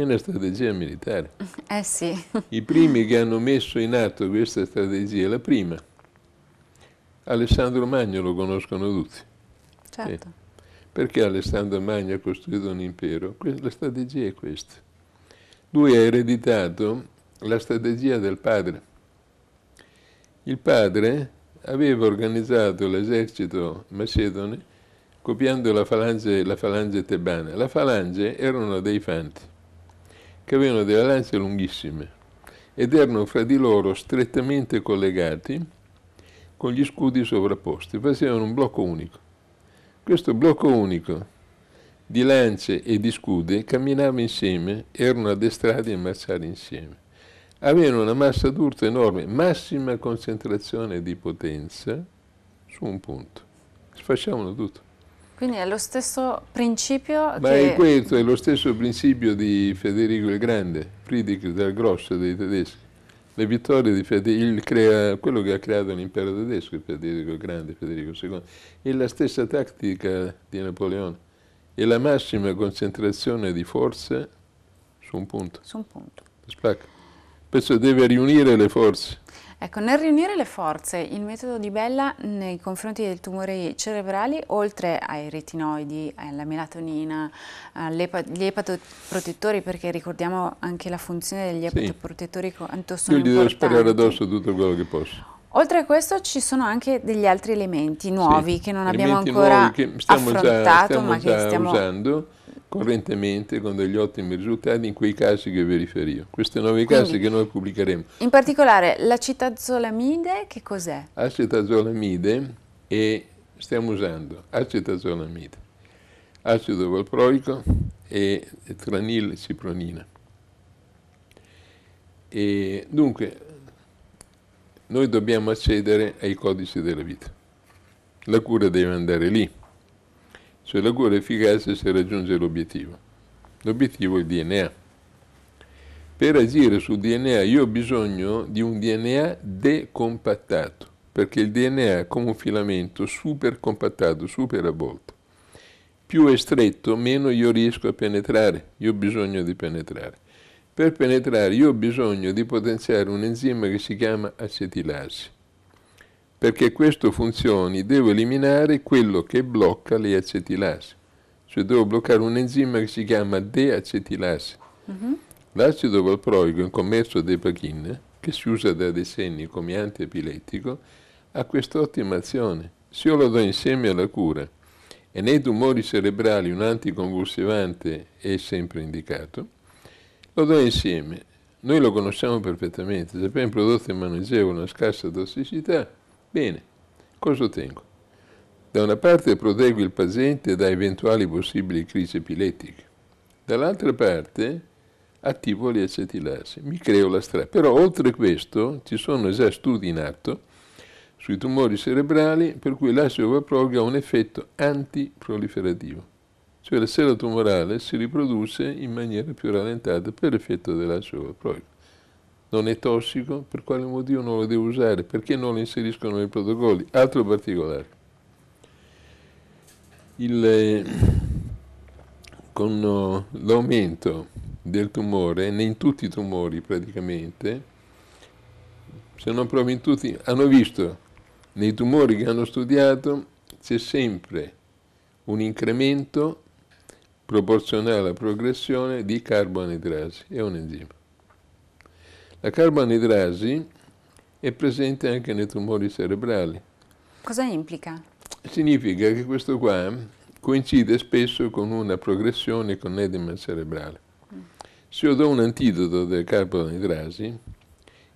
B: è una strategia militare.
A: Eh sì.
B: I primi che hanno messo in atto questa strategia, la prima, Alessandro Magno lo conoscono tutti. Certo. Eh, perché Alessandro Magno ha costruito un impero? La strategia è questa. Lui ha ereditato la strategia del padre. Il padre aveva organizzato l'esercito macedone copiando la falange, la falange tebana. La falange erano dei fanti che avevano delle lance lunghissime ed erano fra di loro strettamente collegati con gli scudi sovrapposti, facevano un blocco unico. Questo blocco unico di lance e di scudi camminava insieme, erano addestrati a marciare insieme. Avevano una massa d'urto enorme, massima concentrazione di potenza su un punto. Sfasciavano tutto.
A: Quindi è lo stesso principio Ma che... è
B: questo, è lo stesso principio di Federico il Grande, Friedrich del Grosso dei tedeschi. Le vittorie di Federico, crea, quello che ha creato l'impero tedesco, Federico il Grande, Federico II, è la stessa tattica di Napoleone, è la massima concentrazione di forze su un punto.
A: Su un punto.
B: Questo deve riunire le forze
A: Ecco, nel riunire le forze, il metodo di Bella nei confronti dei tumori cerebrali, oltre ai retinoidi, alla melatonina, agli epatoprotettori, perché ricordiamo anche la funzione degli sì. epatoprotettori quanto sono Io gli devo sparare addosso
B: tutto quello che posso.
A: Oltre a questo ci sono anche degli altri elementi nuovi sì, che non abbiamo ancora affrontato, già, ma che stiamo
B: usando correntemente con degli ottimi risultati in quei casi che vi riferivo. Questi nove Quindi, casi che noi pubblicheremo.
A: In particolare l'acetazolamide che cos'è?
B: Acetazolamide e stiamo usando acetazolamide, acido valproico e tranilcipronina. E dunque noi dobbiamo accedere ai codici della vita. La cura deve andare lì cioè la cura è efficace se raggiunge l'obiettivo. L'obiettivo è il DNA. Per agire sul DNA io ho bisogno di un DNA decompattato, perché il DNA è come un filamento super compattato, super avvolto. Più è stretto, meno io riesco a penetrare, io ho bisogno di penetrare. Per penetrare io ho bisogno di potenziare un enzima che si chiama acetilasi perché questo funzioni devo eliminare quello che blocca le acetilasi. Cioè devo bloccare un enzima che si chiama deacetilasi. Mm-hmm. L'acido valproico in commercio d'epachina, che si usa da decenni come antiepilettico, ha quest'ottima azione. Se io lo do insieme alla cura e nei tumori cerebrali un anticonvulsivante è sempre indicato, lo do insieme. Noi lo conosciamo perfettamente, sappiamo un prodotto in maneggevole, una scarsa tossicità, Bene, cosa ottengo? Da una parte proteggo il paziente da eventuali possibili crisi epilettiche, dall'altra parte attivo le acetilasi, mi creo la strada. Però oltre a questo ci sono già studi in atto sui tumori cerebrali per cui l'acido vaprog ha un effetto antiproliferativo, cioè la sella tumorale si riproduce in maniera più rallentata per effetto dell'acido vaprog non è tossico, per quale motivo non lo devo usare, perché non lo inseriscono nei protocolli, altro particolare. Il, eh, con eh, l'aumento del tumore, in tutti i tumori praticamente, se non proprio in tutti, hanno visto nei tumori che hanno studiato c'è sempre un incremento proporzionale alla progressione di carbonidrasi, è un enzima. La carbonidrasi è presente anche nei tumori cerebrali.
A: Cosa implica?
B: Significa che questo qua coincide spesso con una progressione con edema cerebrale. Se io do un antidoto del carbonidrasi,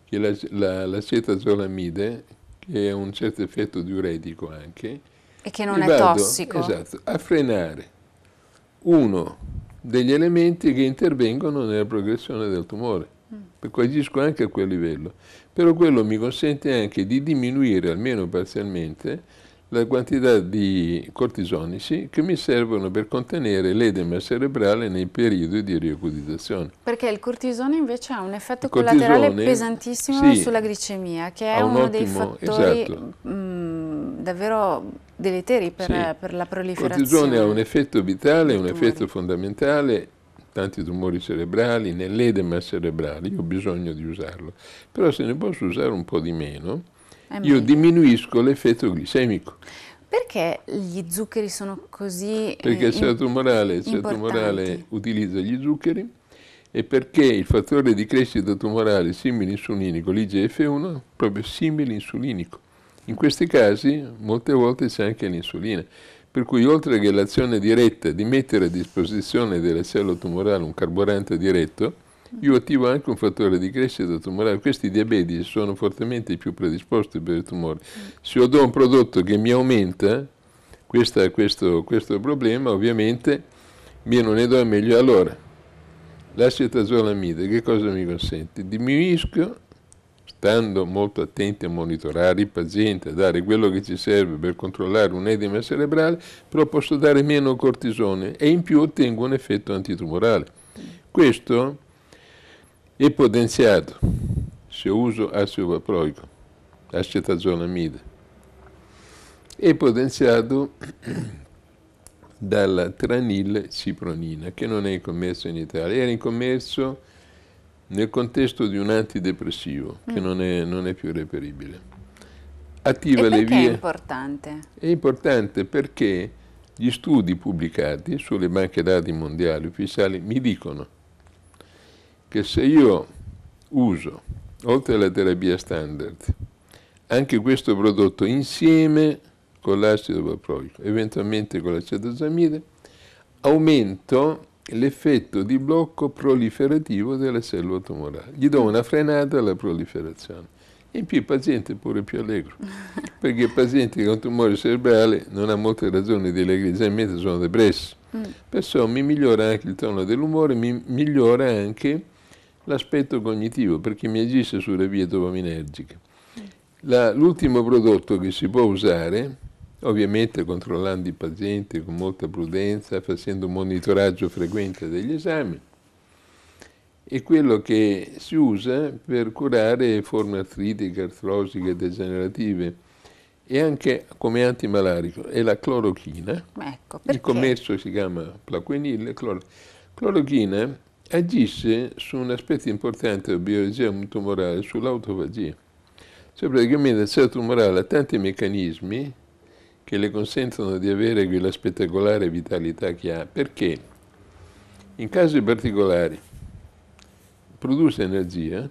B: che è la, l'acetazolamide, che ha un certo effetto diuretico anche,
A: e che non è vado, tossico. Esatto, a
B: frenare uno degli elementi che intervengono nella progressione del tumore per cui agisco anche a quel livello, però quello mi consente anche di diminuire almeno parzialmente la quantità di cortisonici che mi servono per contenere l'edema cerebrale nei periodi di riacudizzazione.
A: Perché il cortisone invece ha un effetto collaterale pesantissimo sì, sulla glicemia, che è un uno ottimo, dei fattori esatto. mh, mm, davvero deleteri per, sì. per la proliferazione. Il cortisone ha un
B: effetto vitale, un effetto fondamentale tanti tumori cerebrali, nell'edema cerebrale, io ho bisogno di usarlo. Però se ne posso usare un po' di meno, io diminuisco l'effetto glicemico.
A: Perché gli zuccheri sono così eh, Perché il cell tumorale, tumorale
B: utilizza gli zuccheri e perché il fattore di crescita tumorale simile insulinico, l'IGF1, è proprio simile insulinico. In questi casi molte volte c'è anche l'insulina per cui oltre che l'azione diretta di mettere a disposizione della cellula tumorale un carburante diretto, io attivo anche un fattore di crescita tumorale. Questi diabetici sono fortemente più predisposti per il tumore. Se io do un prodotto che mi aumenta questa, questo, questo problema, ovviamente meno ne do e meglio. Allora, l'acetazolamide che cosa mi consente? Diminuisco stando molto attenti a monitorare il paziente, a dare quello che ci serve per controllare un'edema cerebrale, però posso dare meno cortisone e in più ottengo un effetto antitumorale. Questo è potenziato se uso acido vaproico, acetazolamide. È potenziato dalla tranil cipronina, che non è in commercio in Italia, era in commercio nel contesto di un antidepressivo mm. che non è, non è, più reperibile. Attiva le vie. È
A: importante? È
B: importante perché gli studi pubblicati sulle banche dati mondiali ufficiali mi dicono che se io uso, oltre alla terapia standard, anche questo prodotto insieme con l'acido valproico, eventualmente con l'acetazamide, aumento l'effetto di blocco proliferativo della cellula tumorale. Gli do una frenata alla proliferazione. In più il paziente è pure più allegro, perché il paziente con tumore cerebrale non ha molte ragioni di allegria, mentre sono depressi. Mm. Perciò mi migliora anche il tono dell'umore, mi migliora anche l'aspetto cognitivo, perché mi agisce sulle vie dopaminergiche. l'ultimo prodotto che si può usare ovviamente controllando i pazienti con molta prudenza, facendo un monitoraggio frequente degli esami, e quello che si usa per curare forme artritiche, artrosiche, degenerative e anche come antimalarico, è la clorochina. Ecco, Il commercio si chiama plaquenil, cloro. clorochina agisce su un aspetto importante della biologia tumorale, sull'autofagia. Cioè praticamente la cellula tumorale ha tanti meccanismi che le consentono di avere quella spettacolare vitalità che ha, perché in casi particolari produce energia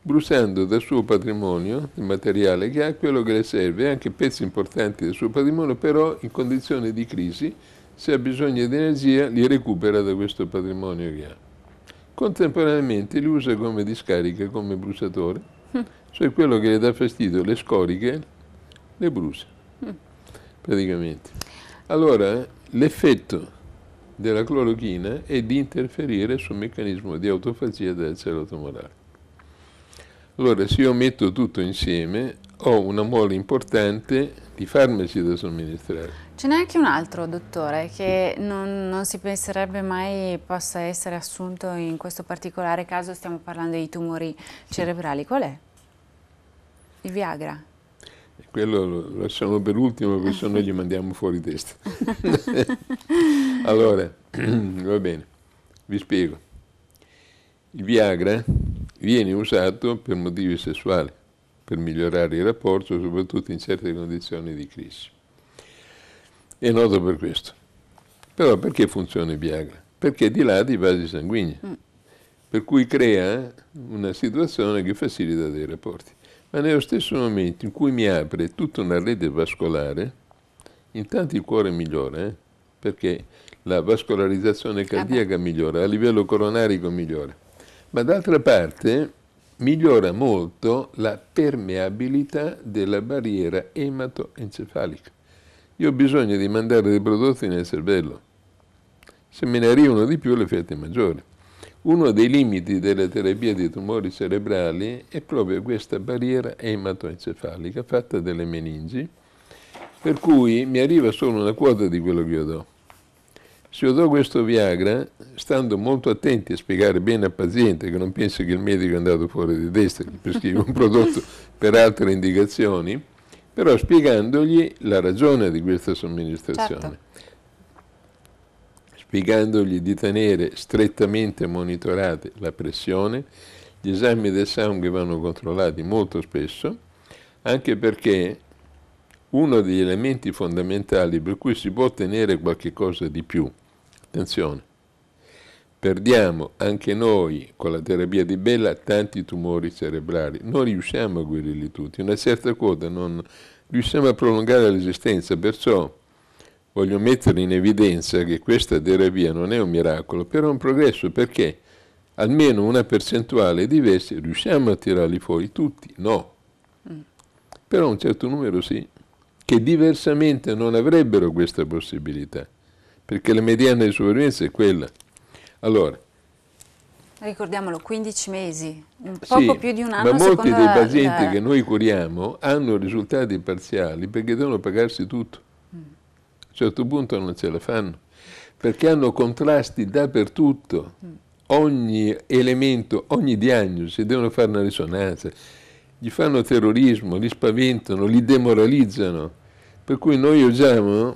B: bruciando dal suo patrimonio, il materiale che ha, quello che le serve, anche pezzi importanti del suo patrimonio, però in condizioni di crisi, se ha bisogno di energia, li recupera da questo patrimonio che ha. Contemporaneamente li usa come discarica, come bruciatore, cioè quello che le dà fastidio, le scoriche, le brucia. Mm praticamente. Allora, l'effetto della clorochina è di interferire sul meccanismo di autofagia della cellula tumorale. Allora, se io metto tutto insieme, ho una mole importante di farmaci da somministrare.
A: Ce n'è anche un altro, dottore, che non, non, si penserebbe mai possa essere assunto in questo particolare caso, stiamo parlando di tumori sì. cerebrali. Qual è? Il Viagra
B: quello lo lasciamo per ultimo perché sennò gli mandiamo fuori testa. allora, va bene, vi spiego. Il Viagra viene usato per motivi sessuali, per migliorare il rapporto, soprattutto in certe condizioni di crisi. È noto per questo.
A: Però perché funziona il Viagra?
B: Perché dilata i vasi sanguigni, mm. per cui crea una situazione che facilita dei rapporti ma nello stesso momento in cui mi apre tutta una rete vascolare, intanto il cuore migliora, eh? perché la vascolarizzazione ah, cardiaca ah migliora, a livello coronarico migliora, ma d'altra parte migliora molto la permeabilità della barriera ematoencefalica. Io ho bisogno di mandare dei prodotti nel cervello, se me ne arrivano di più le fette maggiori. Uno dei limiti della terapia di tumori cerebrali è proprio questa barriera ematoencefalica fatta delle meningi, per cui mi arriva solo una quota di quello che io do. Se io do questo Viagra, stando molto attenti a spiegare bene al paziente che non pensi che il medico è andato fuori di testa, che prescrive un prodotto per altre indicazioni, però spiegandogli la ragione di questa somministrazione. Certo spiegandogli di tenere strettamente monitorate la pressione, gli esami del sangue vanno controllati molto spesso, anche perché uno degli elementi fondamentali per cui si può ottenere qualche cosa di più, attenzione, perdiamo anche noi con la terapia di Bella tanti tumori cerebrali, non riusciamo a guarirli tutti, una certa quota non riusciamo a prolungare l'esistenza, perciò voglio mettere in evidenza che questa terapia non è un miracolo, però è un progresso perché almeno una percentuale di vesti riusciamo a tirarli fuori tutti, no. Mm. Però un certo numero sì, che diversamente non avrebbero questa possibilità, perché la mediana di sopravvivenza è quella. Allora,
A: Ricordiamolo, 15 mesi, poco sì, più di un anno. Ma molti dei pazienti la... che
B: noi curiamo hanno risultati parziali perché devono pagarsi tutto certo punto non ce la fanno, perché hanno contrasti dappertutto, mm. ogni elemento, ogni diagnosi, devono fare una risonanza, gli fanno terrorismo, li spaventano, li demoralizzano, per cui noi usiamo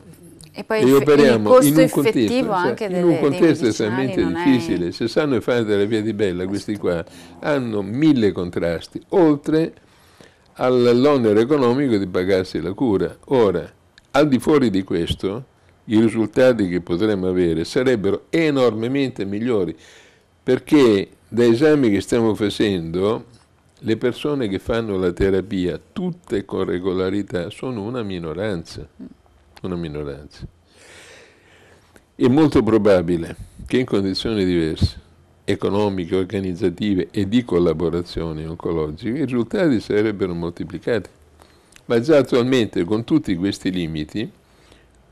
B: e, poi e operiamo in un contesto, cioè, anche in un contesto estremamente difficile. È... Se sanno fare della via di bella, questi qua hanno mille contrasti, oltre all'onere economico di pagarsi la cura. Ora, al di fuori di questo, i risultati che potremmo avere sarebbero enormemente migliori, perché da esami che stiamo facendo, le persone che fanno la terapia, tutte con regolarità, sono una minoranza, una minoranza. È molto probabile che in condizioni diverse, economiche, organizzative e di collaborazione oncologica i risultati sarebbero moltiplicati ma già attualmente con tutti questi limiti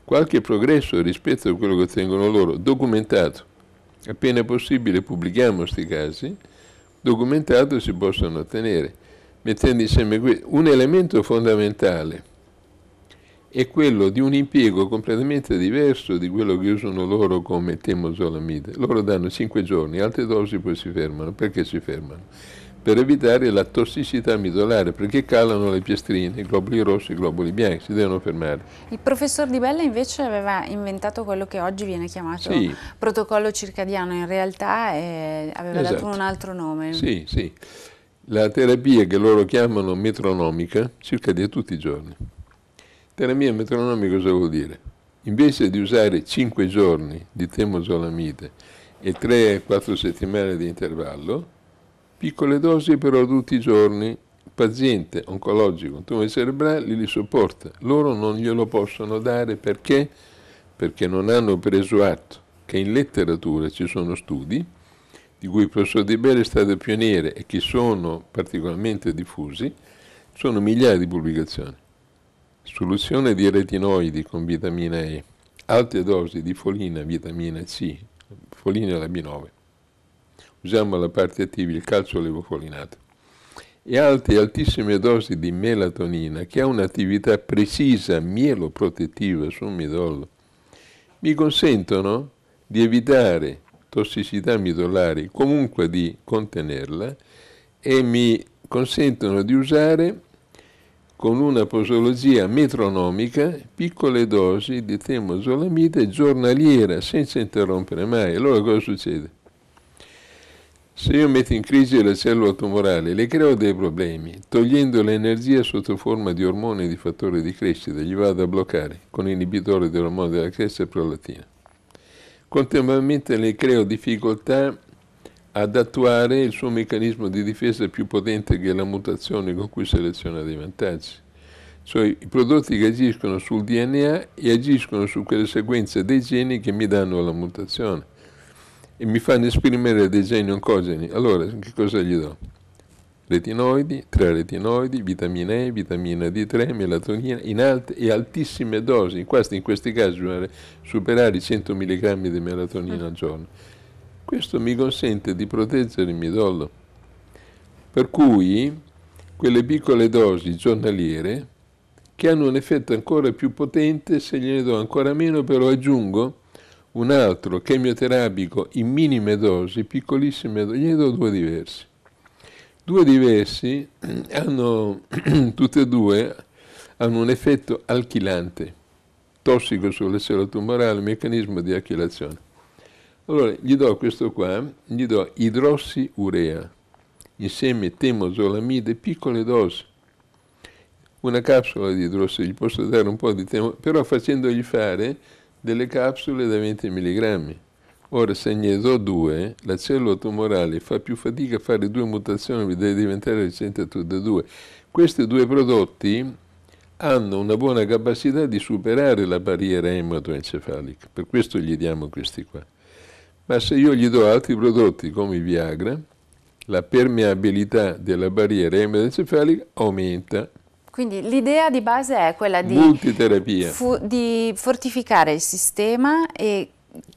B: qualche progresso rispetto a quello che ottengono loro, documentato, appena possibile pubblichiamo questi casi, documentato si possono ottenere, mettendo insieme Un elemento fondamentale è quello di un impiego completamente diverso di quello che usano loro come temozolamide. Loro danno 5 giorni, altre dosi poi si fermano. Perché si fermano? per evitare la tossicità midollare, perché calano le piastrine, i globuli rossi, e i globuli bianchi, si devono fermare.
A: Il professor Di Bella invece aveva inventato quello che oggi viene chiamato sì. protocollo circadiano, in realtà eh, aveva esatto. dato un altro nome. Sì,
B: sì. La terapia che loro chiamano metronomica circadia tutti i giorni. Terapia metronomica cosa vuol dire? Invece di usare 5 giorni di temozolamide e 3-4 settimane di intervallo, Piccole dosi però tutti i giorni. Il paziente oncologico con tumore cerebrali li sopporta. Loro non glielo possono dare perché? Perché non hanno preso atto che in letteratura ci sono studi di cui il professor Di Bere è stato pioniere e che sono particolarmente diffusi, sono migliaia di pubblicazioni. Soluzione di retinoidi con vitamina E, alte dosi di folina, vitamina C, folina e la B9 usiamo la parte attiva, il calcio l'evofolinato, e alte altissime dosi di melatonina, che ha un'attività precisa mieloprotettiva sul midollo, mi consentono di evitare tossicità midollari, comunque di contenerla, e mi consentono di usare con una posologia metronomica piccole dosi di temozolamide giornaliera senza interrompere mai. Allora cosa succede? Se io metto in crisi la cellula tumorale, le creo dei problemi, togliendo l'energia sotto forma di ormone e di fattore di crescita, gli vado a bloccare con inibitore dell'ormone della crescita e prolatina. Contemporaneamente le creo difficoltà ad attuare il suo meccanismo di difesa più potente che la mutazione con cui seleziona dei vantaggi. Cioè i prodotti che agiscono sul DNA e agiscono su quelle sequenze dei geni che mi danno la mutazione e mi fanno esprimere dei geni oncogeni. Allora, che cosa gli do? Retinoidi, 3 retinoidi, vitamina E, vitamina D3, melatonina in alte e altissime dosi. In questi, in questi casi bisogna superare i 100 mg di melatonina al giorno. Questo mi consente di proteggere il midollo. Per cui quelle piccole dosi giornaliere che hanno un effetto ancora più potente se gliene do ancora meno però aggiungo un altro chemioterapico in minime dosi, piccolissime dosi, gli do due diversi. Due diversi hanno, tutti e due, hanno un effetto alchilante, tossico sulle cellule tumorali, meccanismo di alchilazione. Allora, gli do questo qua, gli do idrossiurea, insieme temozolamide, piccole dosi. Una capsula di idrossi, gli posso dare un po' di tempo, però facendogli fare delle capsule da 20 mg. Ora, se ne do due, la cellula tumorale fa più fatica a fare due mutazioni, mi deve diventare resistente a tutte e due. Questi due prodotti hanno una buona capacità di superare la barriera ematoencefalica, per questo gli diamo questi qua. Ma se io gli do altri prodotti come Viagra, la permeabilità della barriera ematoencefalica aumenta
A: quindi l'idea di base è quella di, di, fortificare il sistema e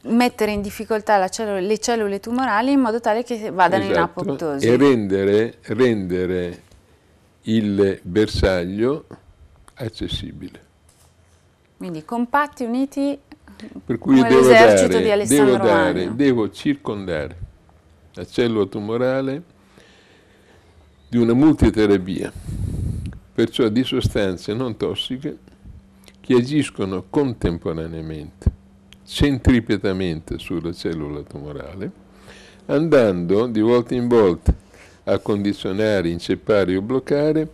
A: mettere in difficoltà cellula, le cellule tumorali in modo tale che vadano esatto. in apoptosi. E
B: rendere, rendere il bersaglio accessibile.
A: Quindi compatti, uniti, per cui come devo dare, di Alessandro devo, dare,
B: devo circondare la cellula tumorale di una multiterapia perciò di sostanze non tossiche che agiscono contemporaneamente, centripetamente sulla cellula tumorale, andando di volta in volta a condizionare, inceppare o bloccare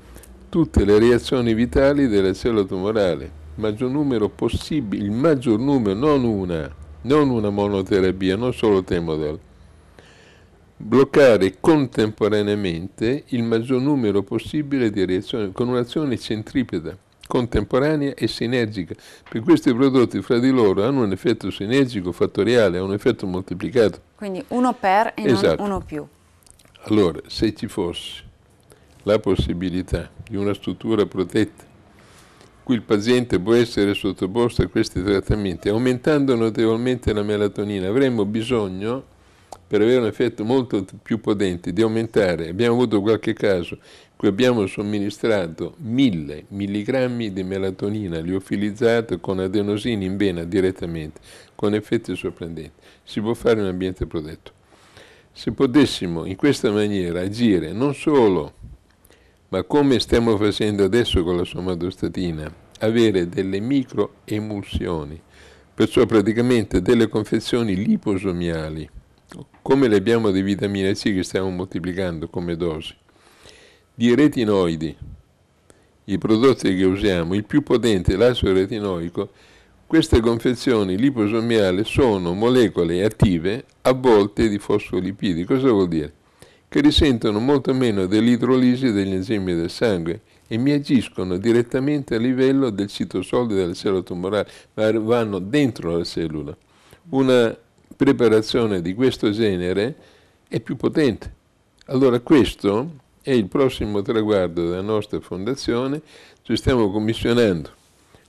B: tutte le reazioni vitali della cellula tumorale, maggior numero possibile, il maggior numero, non una, non una monoterapia, non solo temodol, bloccare contemporaneamente il maggior numero possibile di reazioni con un'azione centripeta, contemporanea e sinergica. Per questi prodotti fra di loro hanno un effetto sinergico fattoriale, hanno un effetto moltiplicato.
A: Quindi uno per e esatto. non uno più.
B: Allora, se ci fosse la possibilità di una struttura protetta cui il paziente può essere sottoposto a questi trattamenti, aumentando notevolmente la melatonina, avremmo bisogno per avere un effetto molto più potente, di aumentare, abbiamo avuto qualche caso in cui abbiamo somministrato 1000 milligrammi di melatonina liofilizzata con adenosina in vena direttamente, con effetti sorprendenti. Si può fare in un ambiente protetto. Se potessimo in questa maniera agire non solo, ma come stiamo facendo adesso con la somatostatina, avere delle microemulsioni, perciò praticamente delle confezioni liposomiali, come le abbiamo di vitamina C che stiamo moltiplicando come dosi, di retinoidi, i prodotti che usiamo, il più potente l'acido retinoico, queste confezioni liposomiali sono molecole attive a volte di fosfolipidi. Cosa vuol dire? Che risentono molto meno dell'idrolisi degli enzimi del sangue e mi agiscono direttamente a livello del citosolide della cellula tumorale, ma vanno dentro la cellula. Una preparazione di questo genere è più potente. Allora questo è il prossimo traguardo della nostra fondazione, ci stiamo commissionando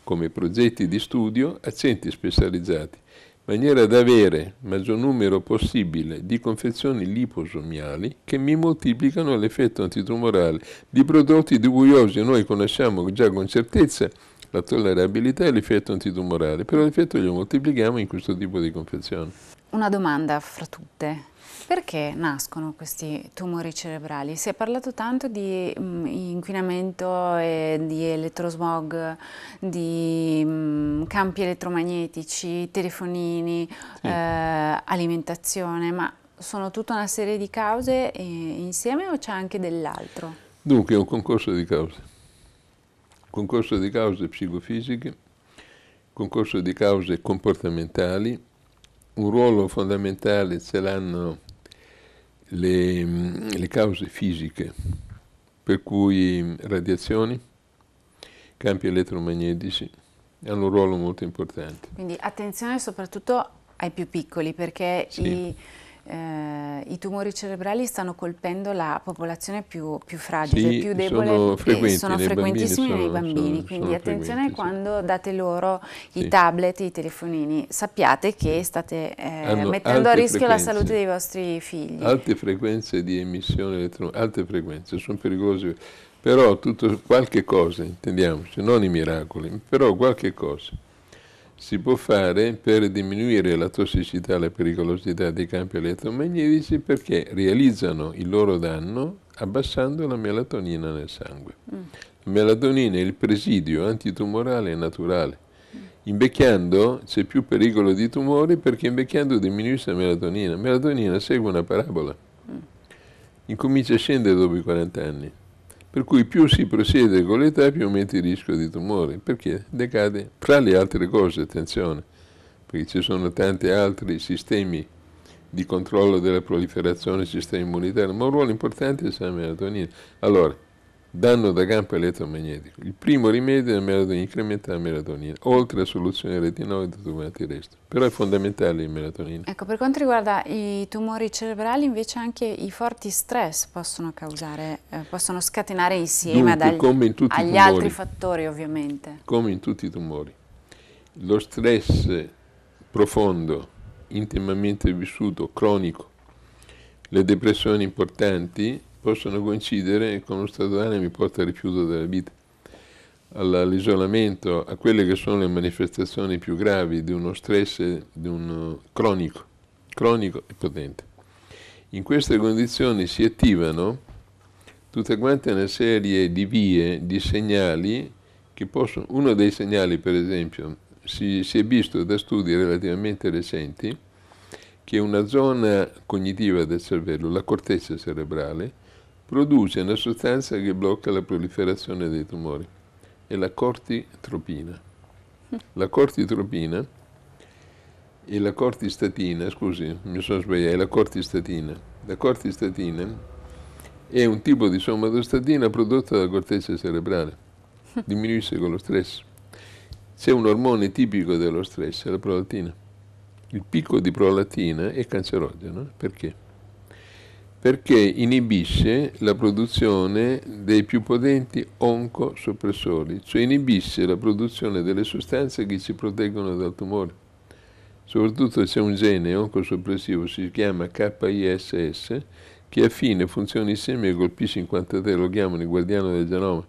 B: come progetti di studio a centri specializzati, in maniera da avere il maggior numero possibile di confezioni liposomiali che mi moltiplicano l'effetto antitumorale di prodotti di cui oggi noi conosciamo già con certezza la tollerabilità e l'effetto antitumorale, però l'effetto lo moltiplichiamo in questo tipo di confezioni.
A: Una domanda fra tutte. Perché nascono questi tumori cerebrali? Si è parlato tanto di mm, inquinamento, e di elettrosmog, di mm, campi elettromagnetici, telefonini, sì. eh, alimentazione, ma sono tutta una serie di cause insieme o c'è anche dell'altro?
B: Dunque, è un concorso di cause. Concorso di cause psicofisiche, concorso di cause comportamentali, un ruolo fondamentale ce l'hanno le, le cause fisiche, per cui radiazioni, campi elettromagnetici, hanno un ruolo molto importante.
A: Quindi attenzione soprattutto ai più piccoli perché sì. i eh, i tumori cerebrali stanno colpendo la popolazione più, più fragile, sì, più debole eh, sono frequenti, sono frequentissimi bambini, nei bambini, sono, quindi sono attenzione sì. quando date loro i sì. tablet, i telefonini, sappiate che state eh, mettendo a rischio la salute dei vostri figli. Alte
B: frequenze di emissione elettronica, alte frequenze, sono pericolose, però tutto, qualche cosa, intendiamoci, non i miracoli, però qualche cosa si può fare per diminuire la tossicità e la pericolosità dei campi elettromagnetici perché realizzano il loro danno abbassando la melatonina nel sangue. Mm. La melatonina è il presidio antitumorale naturale. Invecchiando c'è più pericolo di tumori perché invecchiando diminuisce la melatonina. La melatonina segue una parabola. Mm. Incomincia a scendere dopo i 40 anni. Per cui più si procede con l'età, più aumenta il rischio di tumore, perché decade, tra le altre cose, attenzione, perché ci sono tanti altri sistemi di controllo della proliferazione del sistema immunitario, ma un ruolo importante è la melatonina. Allora, danno da campo elettromagnetico. Il primo rimedio è la melatonina, incrementa la melatonina, oltre alla soluzione retinoide e tutto il resto. Però è fondamentale la melatonina.
A: Ecco, per quanto riguarda i tumori cerebrali, invece anche i forti stress possono causare, eh, possono scatenare insieme Dunque, ad, agli, in agli tumori, altri fattori ovviamente.
B: Come in tutti i tumori. Lo stress profondo, intimamente vissuto, cronico, le depressioni importanti possono coincidere con uno stato d'animo che porta al rifiuto della vita, all'isolamento, a quelle che sono le manifestazioni più gravi di uno stress di un eh, cronico, cronico e potente. In queste condizioni si attivano tutta quanta una serie di vie, di segnali che possono, uno dei segnali per esempio, si, si è visto da studi relativamente recenti, che una zona cognitiva del cervello, la corteccia cerebrale, produce una sostanza che blocca la proliferazione dei tumori, è la cortitropina. La cortitropina e la cortistatina, scusi, mi sono sbagliato, è la cortistatina. La cortistatina è un tipo di somatostatina prodotta dalla corteccia cerebrale, diminuisce con lo stress. C'è un ormone tipico dello stress, è la prolattina. Il picco di prolattina è cancerogeno, perché? perché inibisce la produzione dei più potenti oncosoppressori, cioè inibisce la produzione delle sostanze che ci proteggono dal tumore. Soprattutto c'è un gene oncosoppressivo, si chiama KISS, che affine funzioni insieme e colpisce in 53, lo chiamano il guardiano del genoma.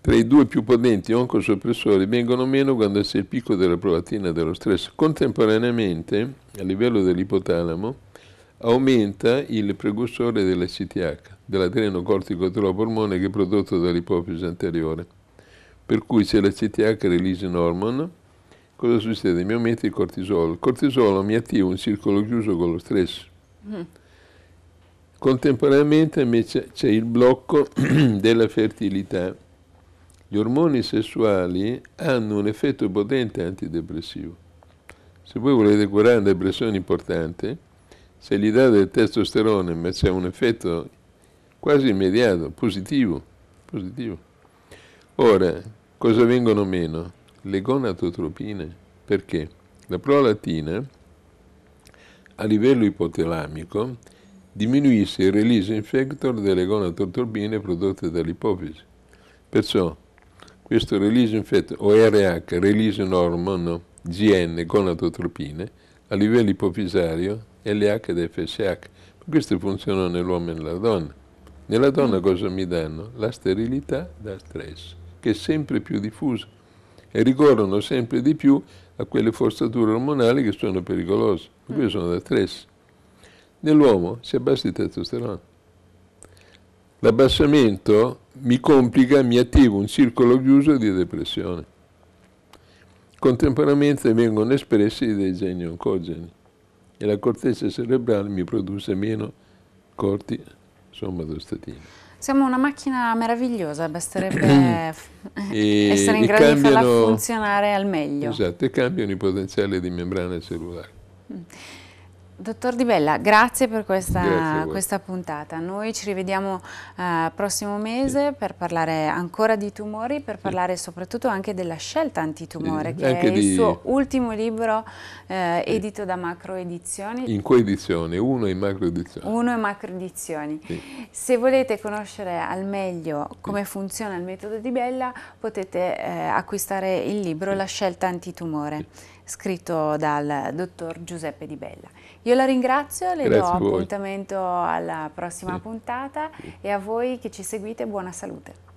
B: Tra i due più potenti oncosoppressori vengono meno quando c'è il picco della proattina dello stress. Contemporaneamente, a livello dell'ipotalamo, aumenta il precursore della CTH, dell'adrenocorticotropo ormone che è prodotto dall'ipofisi anteriore. Per cui se la release releasing hormone, cosa succede? Mi aumenta il cortisolo. Il cortisolo mi attiva un circolo chiuso con lo stress. Mm. Contemporaneamente invece c'è il blocco della fertilità. Gli ormoni sessuali hanno un effetto potente antidepressivo. Se voi volete curare una depressione importante, se gli dà del testosterone, ma c'è un effetto quasi immediato, positivo, positivo. Ora, cosa vengono meno? Le gonadotropine, perché la prolatina a livello ipotalamico diminuisce il release infector delle gonadotropine prodotte dall'ipofisi. Perciò questo release infector, o RH, release hormone, GN, gonadotropine, a livello ipofisario LH ed FSH. Queste funzionano nell'uomo e nella donna. Nella donna mm. cosa mi danno? La sterilità da stress, che è sempre più diffusa e ricorrono sempre di più a quelle forzature ormonali che sono pericolose, perché mm. sono da stress. Nell'uomo si abbassa il testosterone. L'abbassamento mi complica, mi attiva un circolo chiuso di depressione. Contemporaneamente vengono espressi dei geni oncogeni e la corteccia cerebrale mi produce meno corti somatostatine.
A: Siamo una macchina meravigliosa, basterebbe
B: essere in grado cambiano, di farla
A: funzionare al meglio.
B: Esatto, e cambiano i potenziali di membrana cellulare.
A: Mm. Dottor Di Bella, grazie per questa, grazie questa puntata. Noi ci rivediamo eh, prossimo mese sì. per parlare ancora di tumori, per parlare soprattutto anche della scelta antitumore, sì. che anche è di... il suo ultimo libro eh, edito da Macro Edizioni. In
B: coedizione, uno
A: in Macro Edizioni. Uno in Macro Edizioni. Se volete conoscere al meglio come funziona il metodo Di Bella, potete eh, acquistare il libro La scelta antitumore, scritto dal dottor Giuseppe Di Bella. Io la ringrazio, le Grazie do appuntamento alla prossima puntata e a voi che ci seguite buona salute.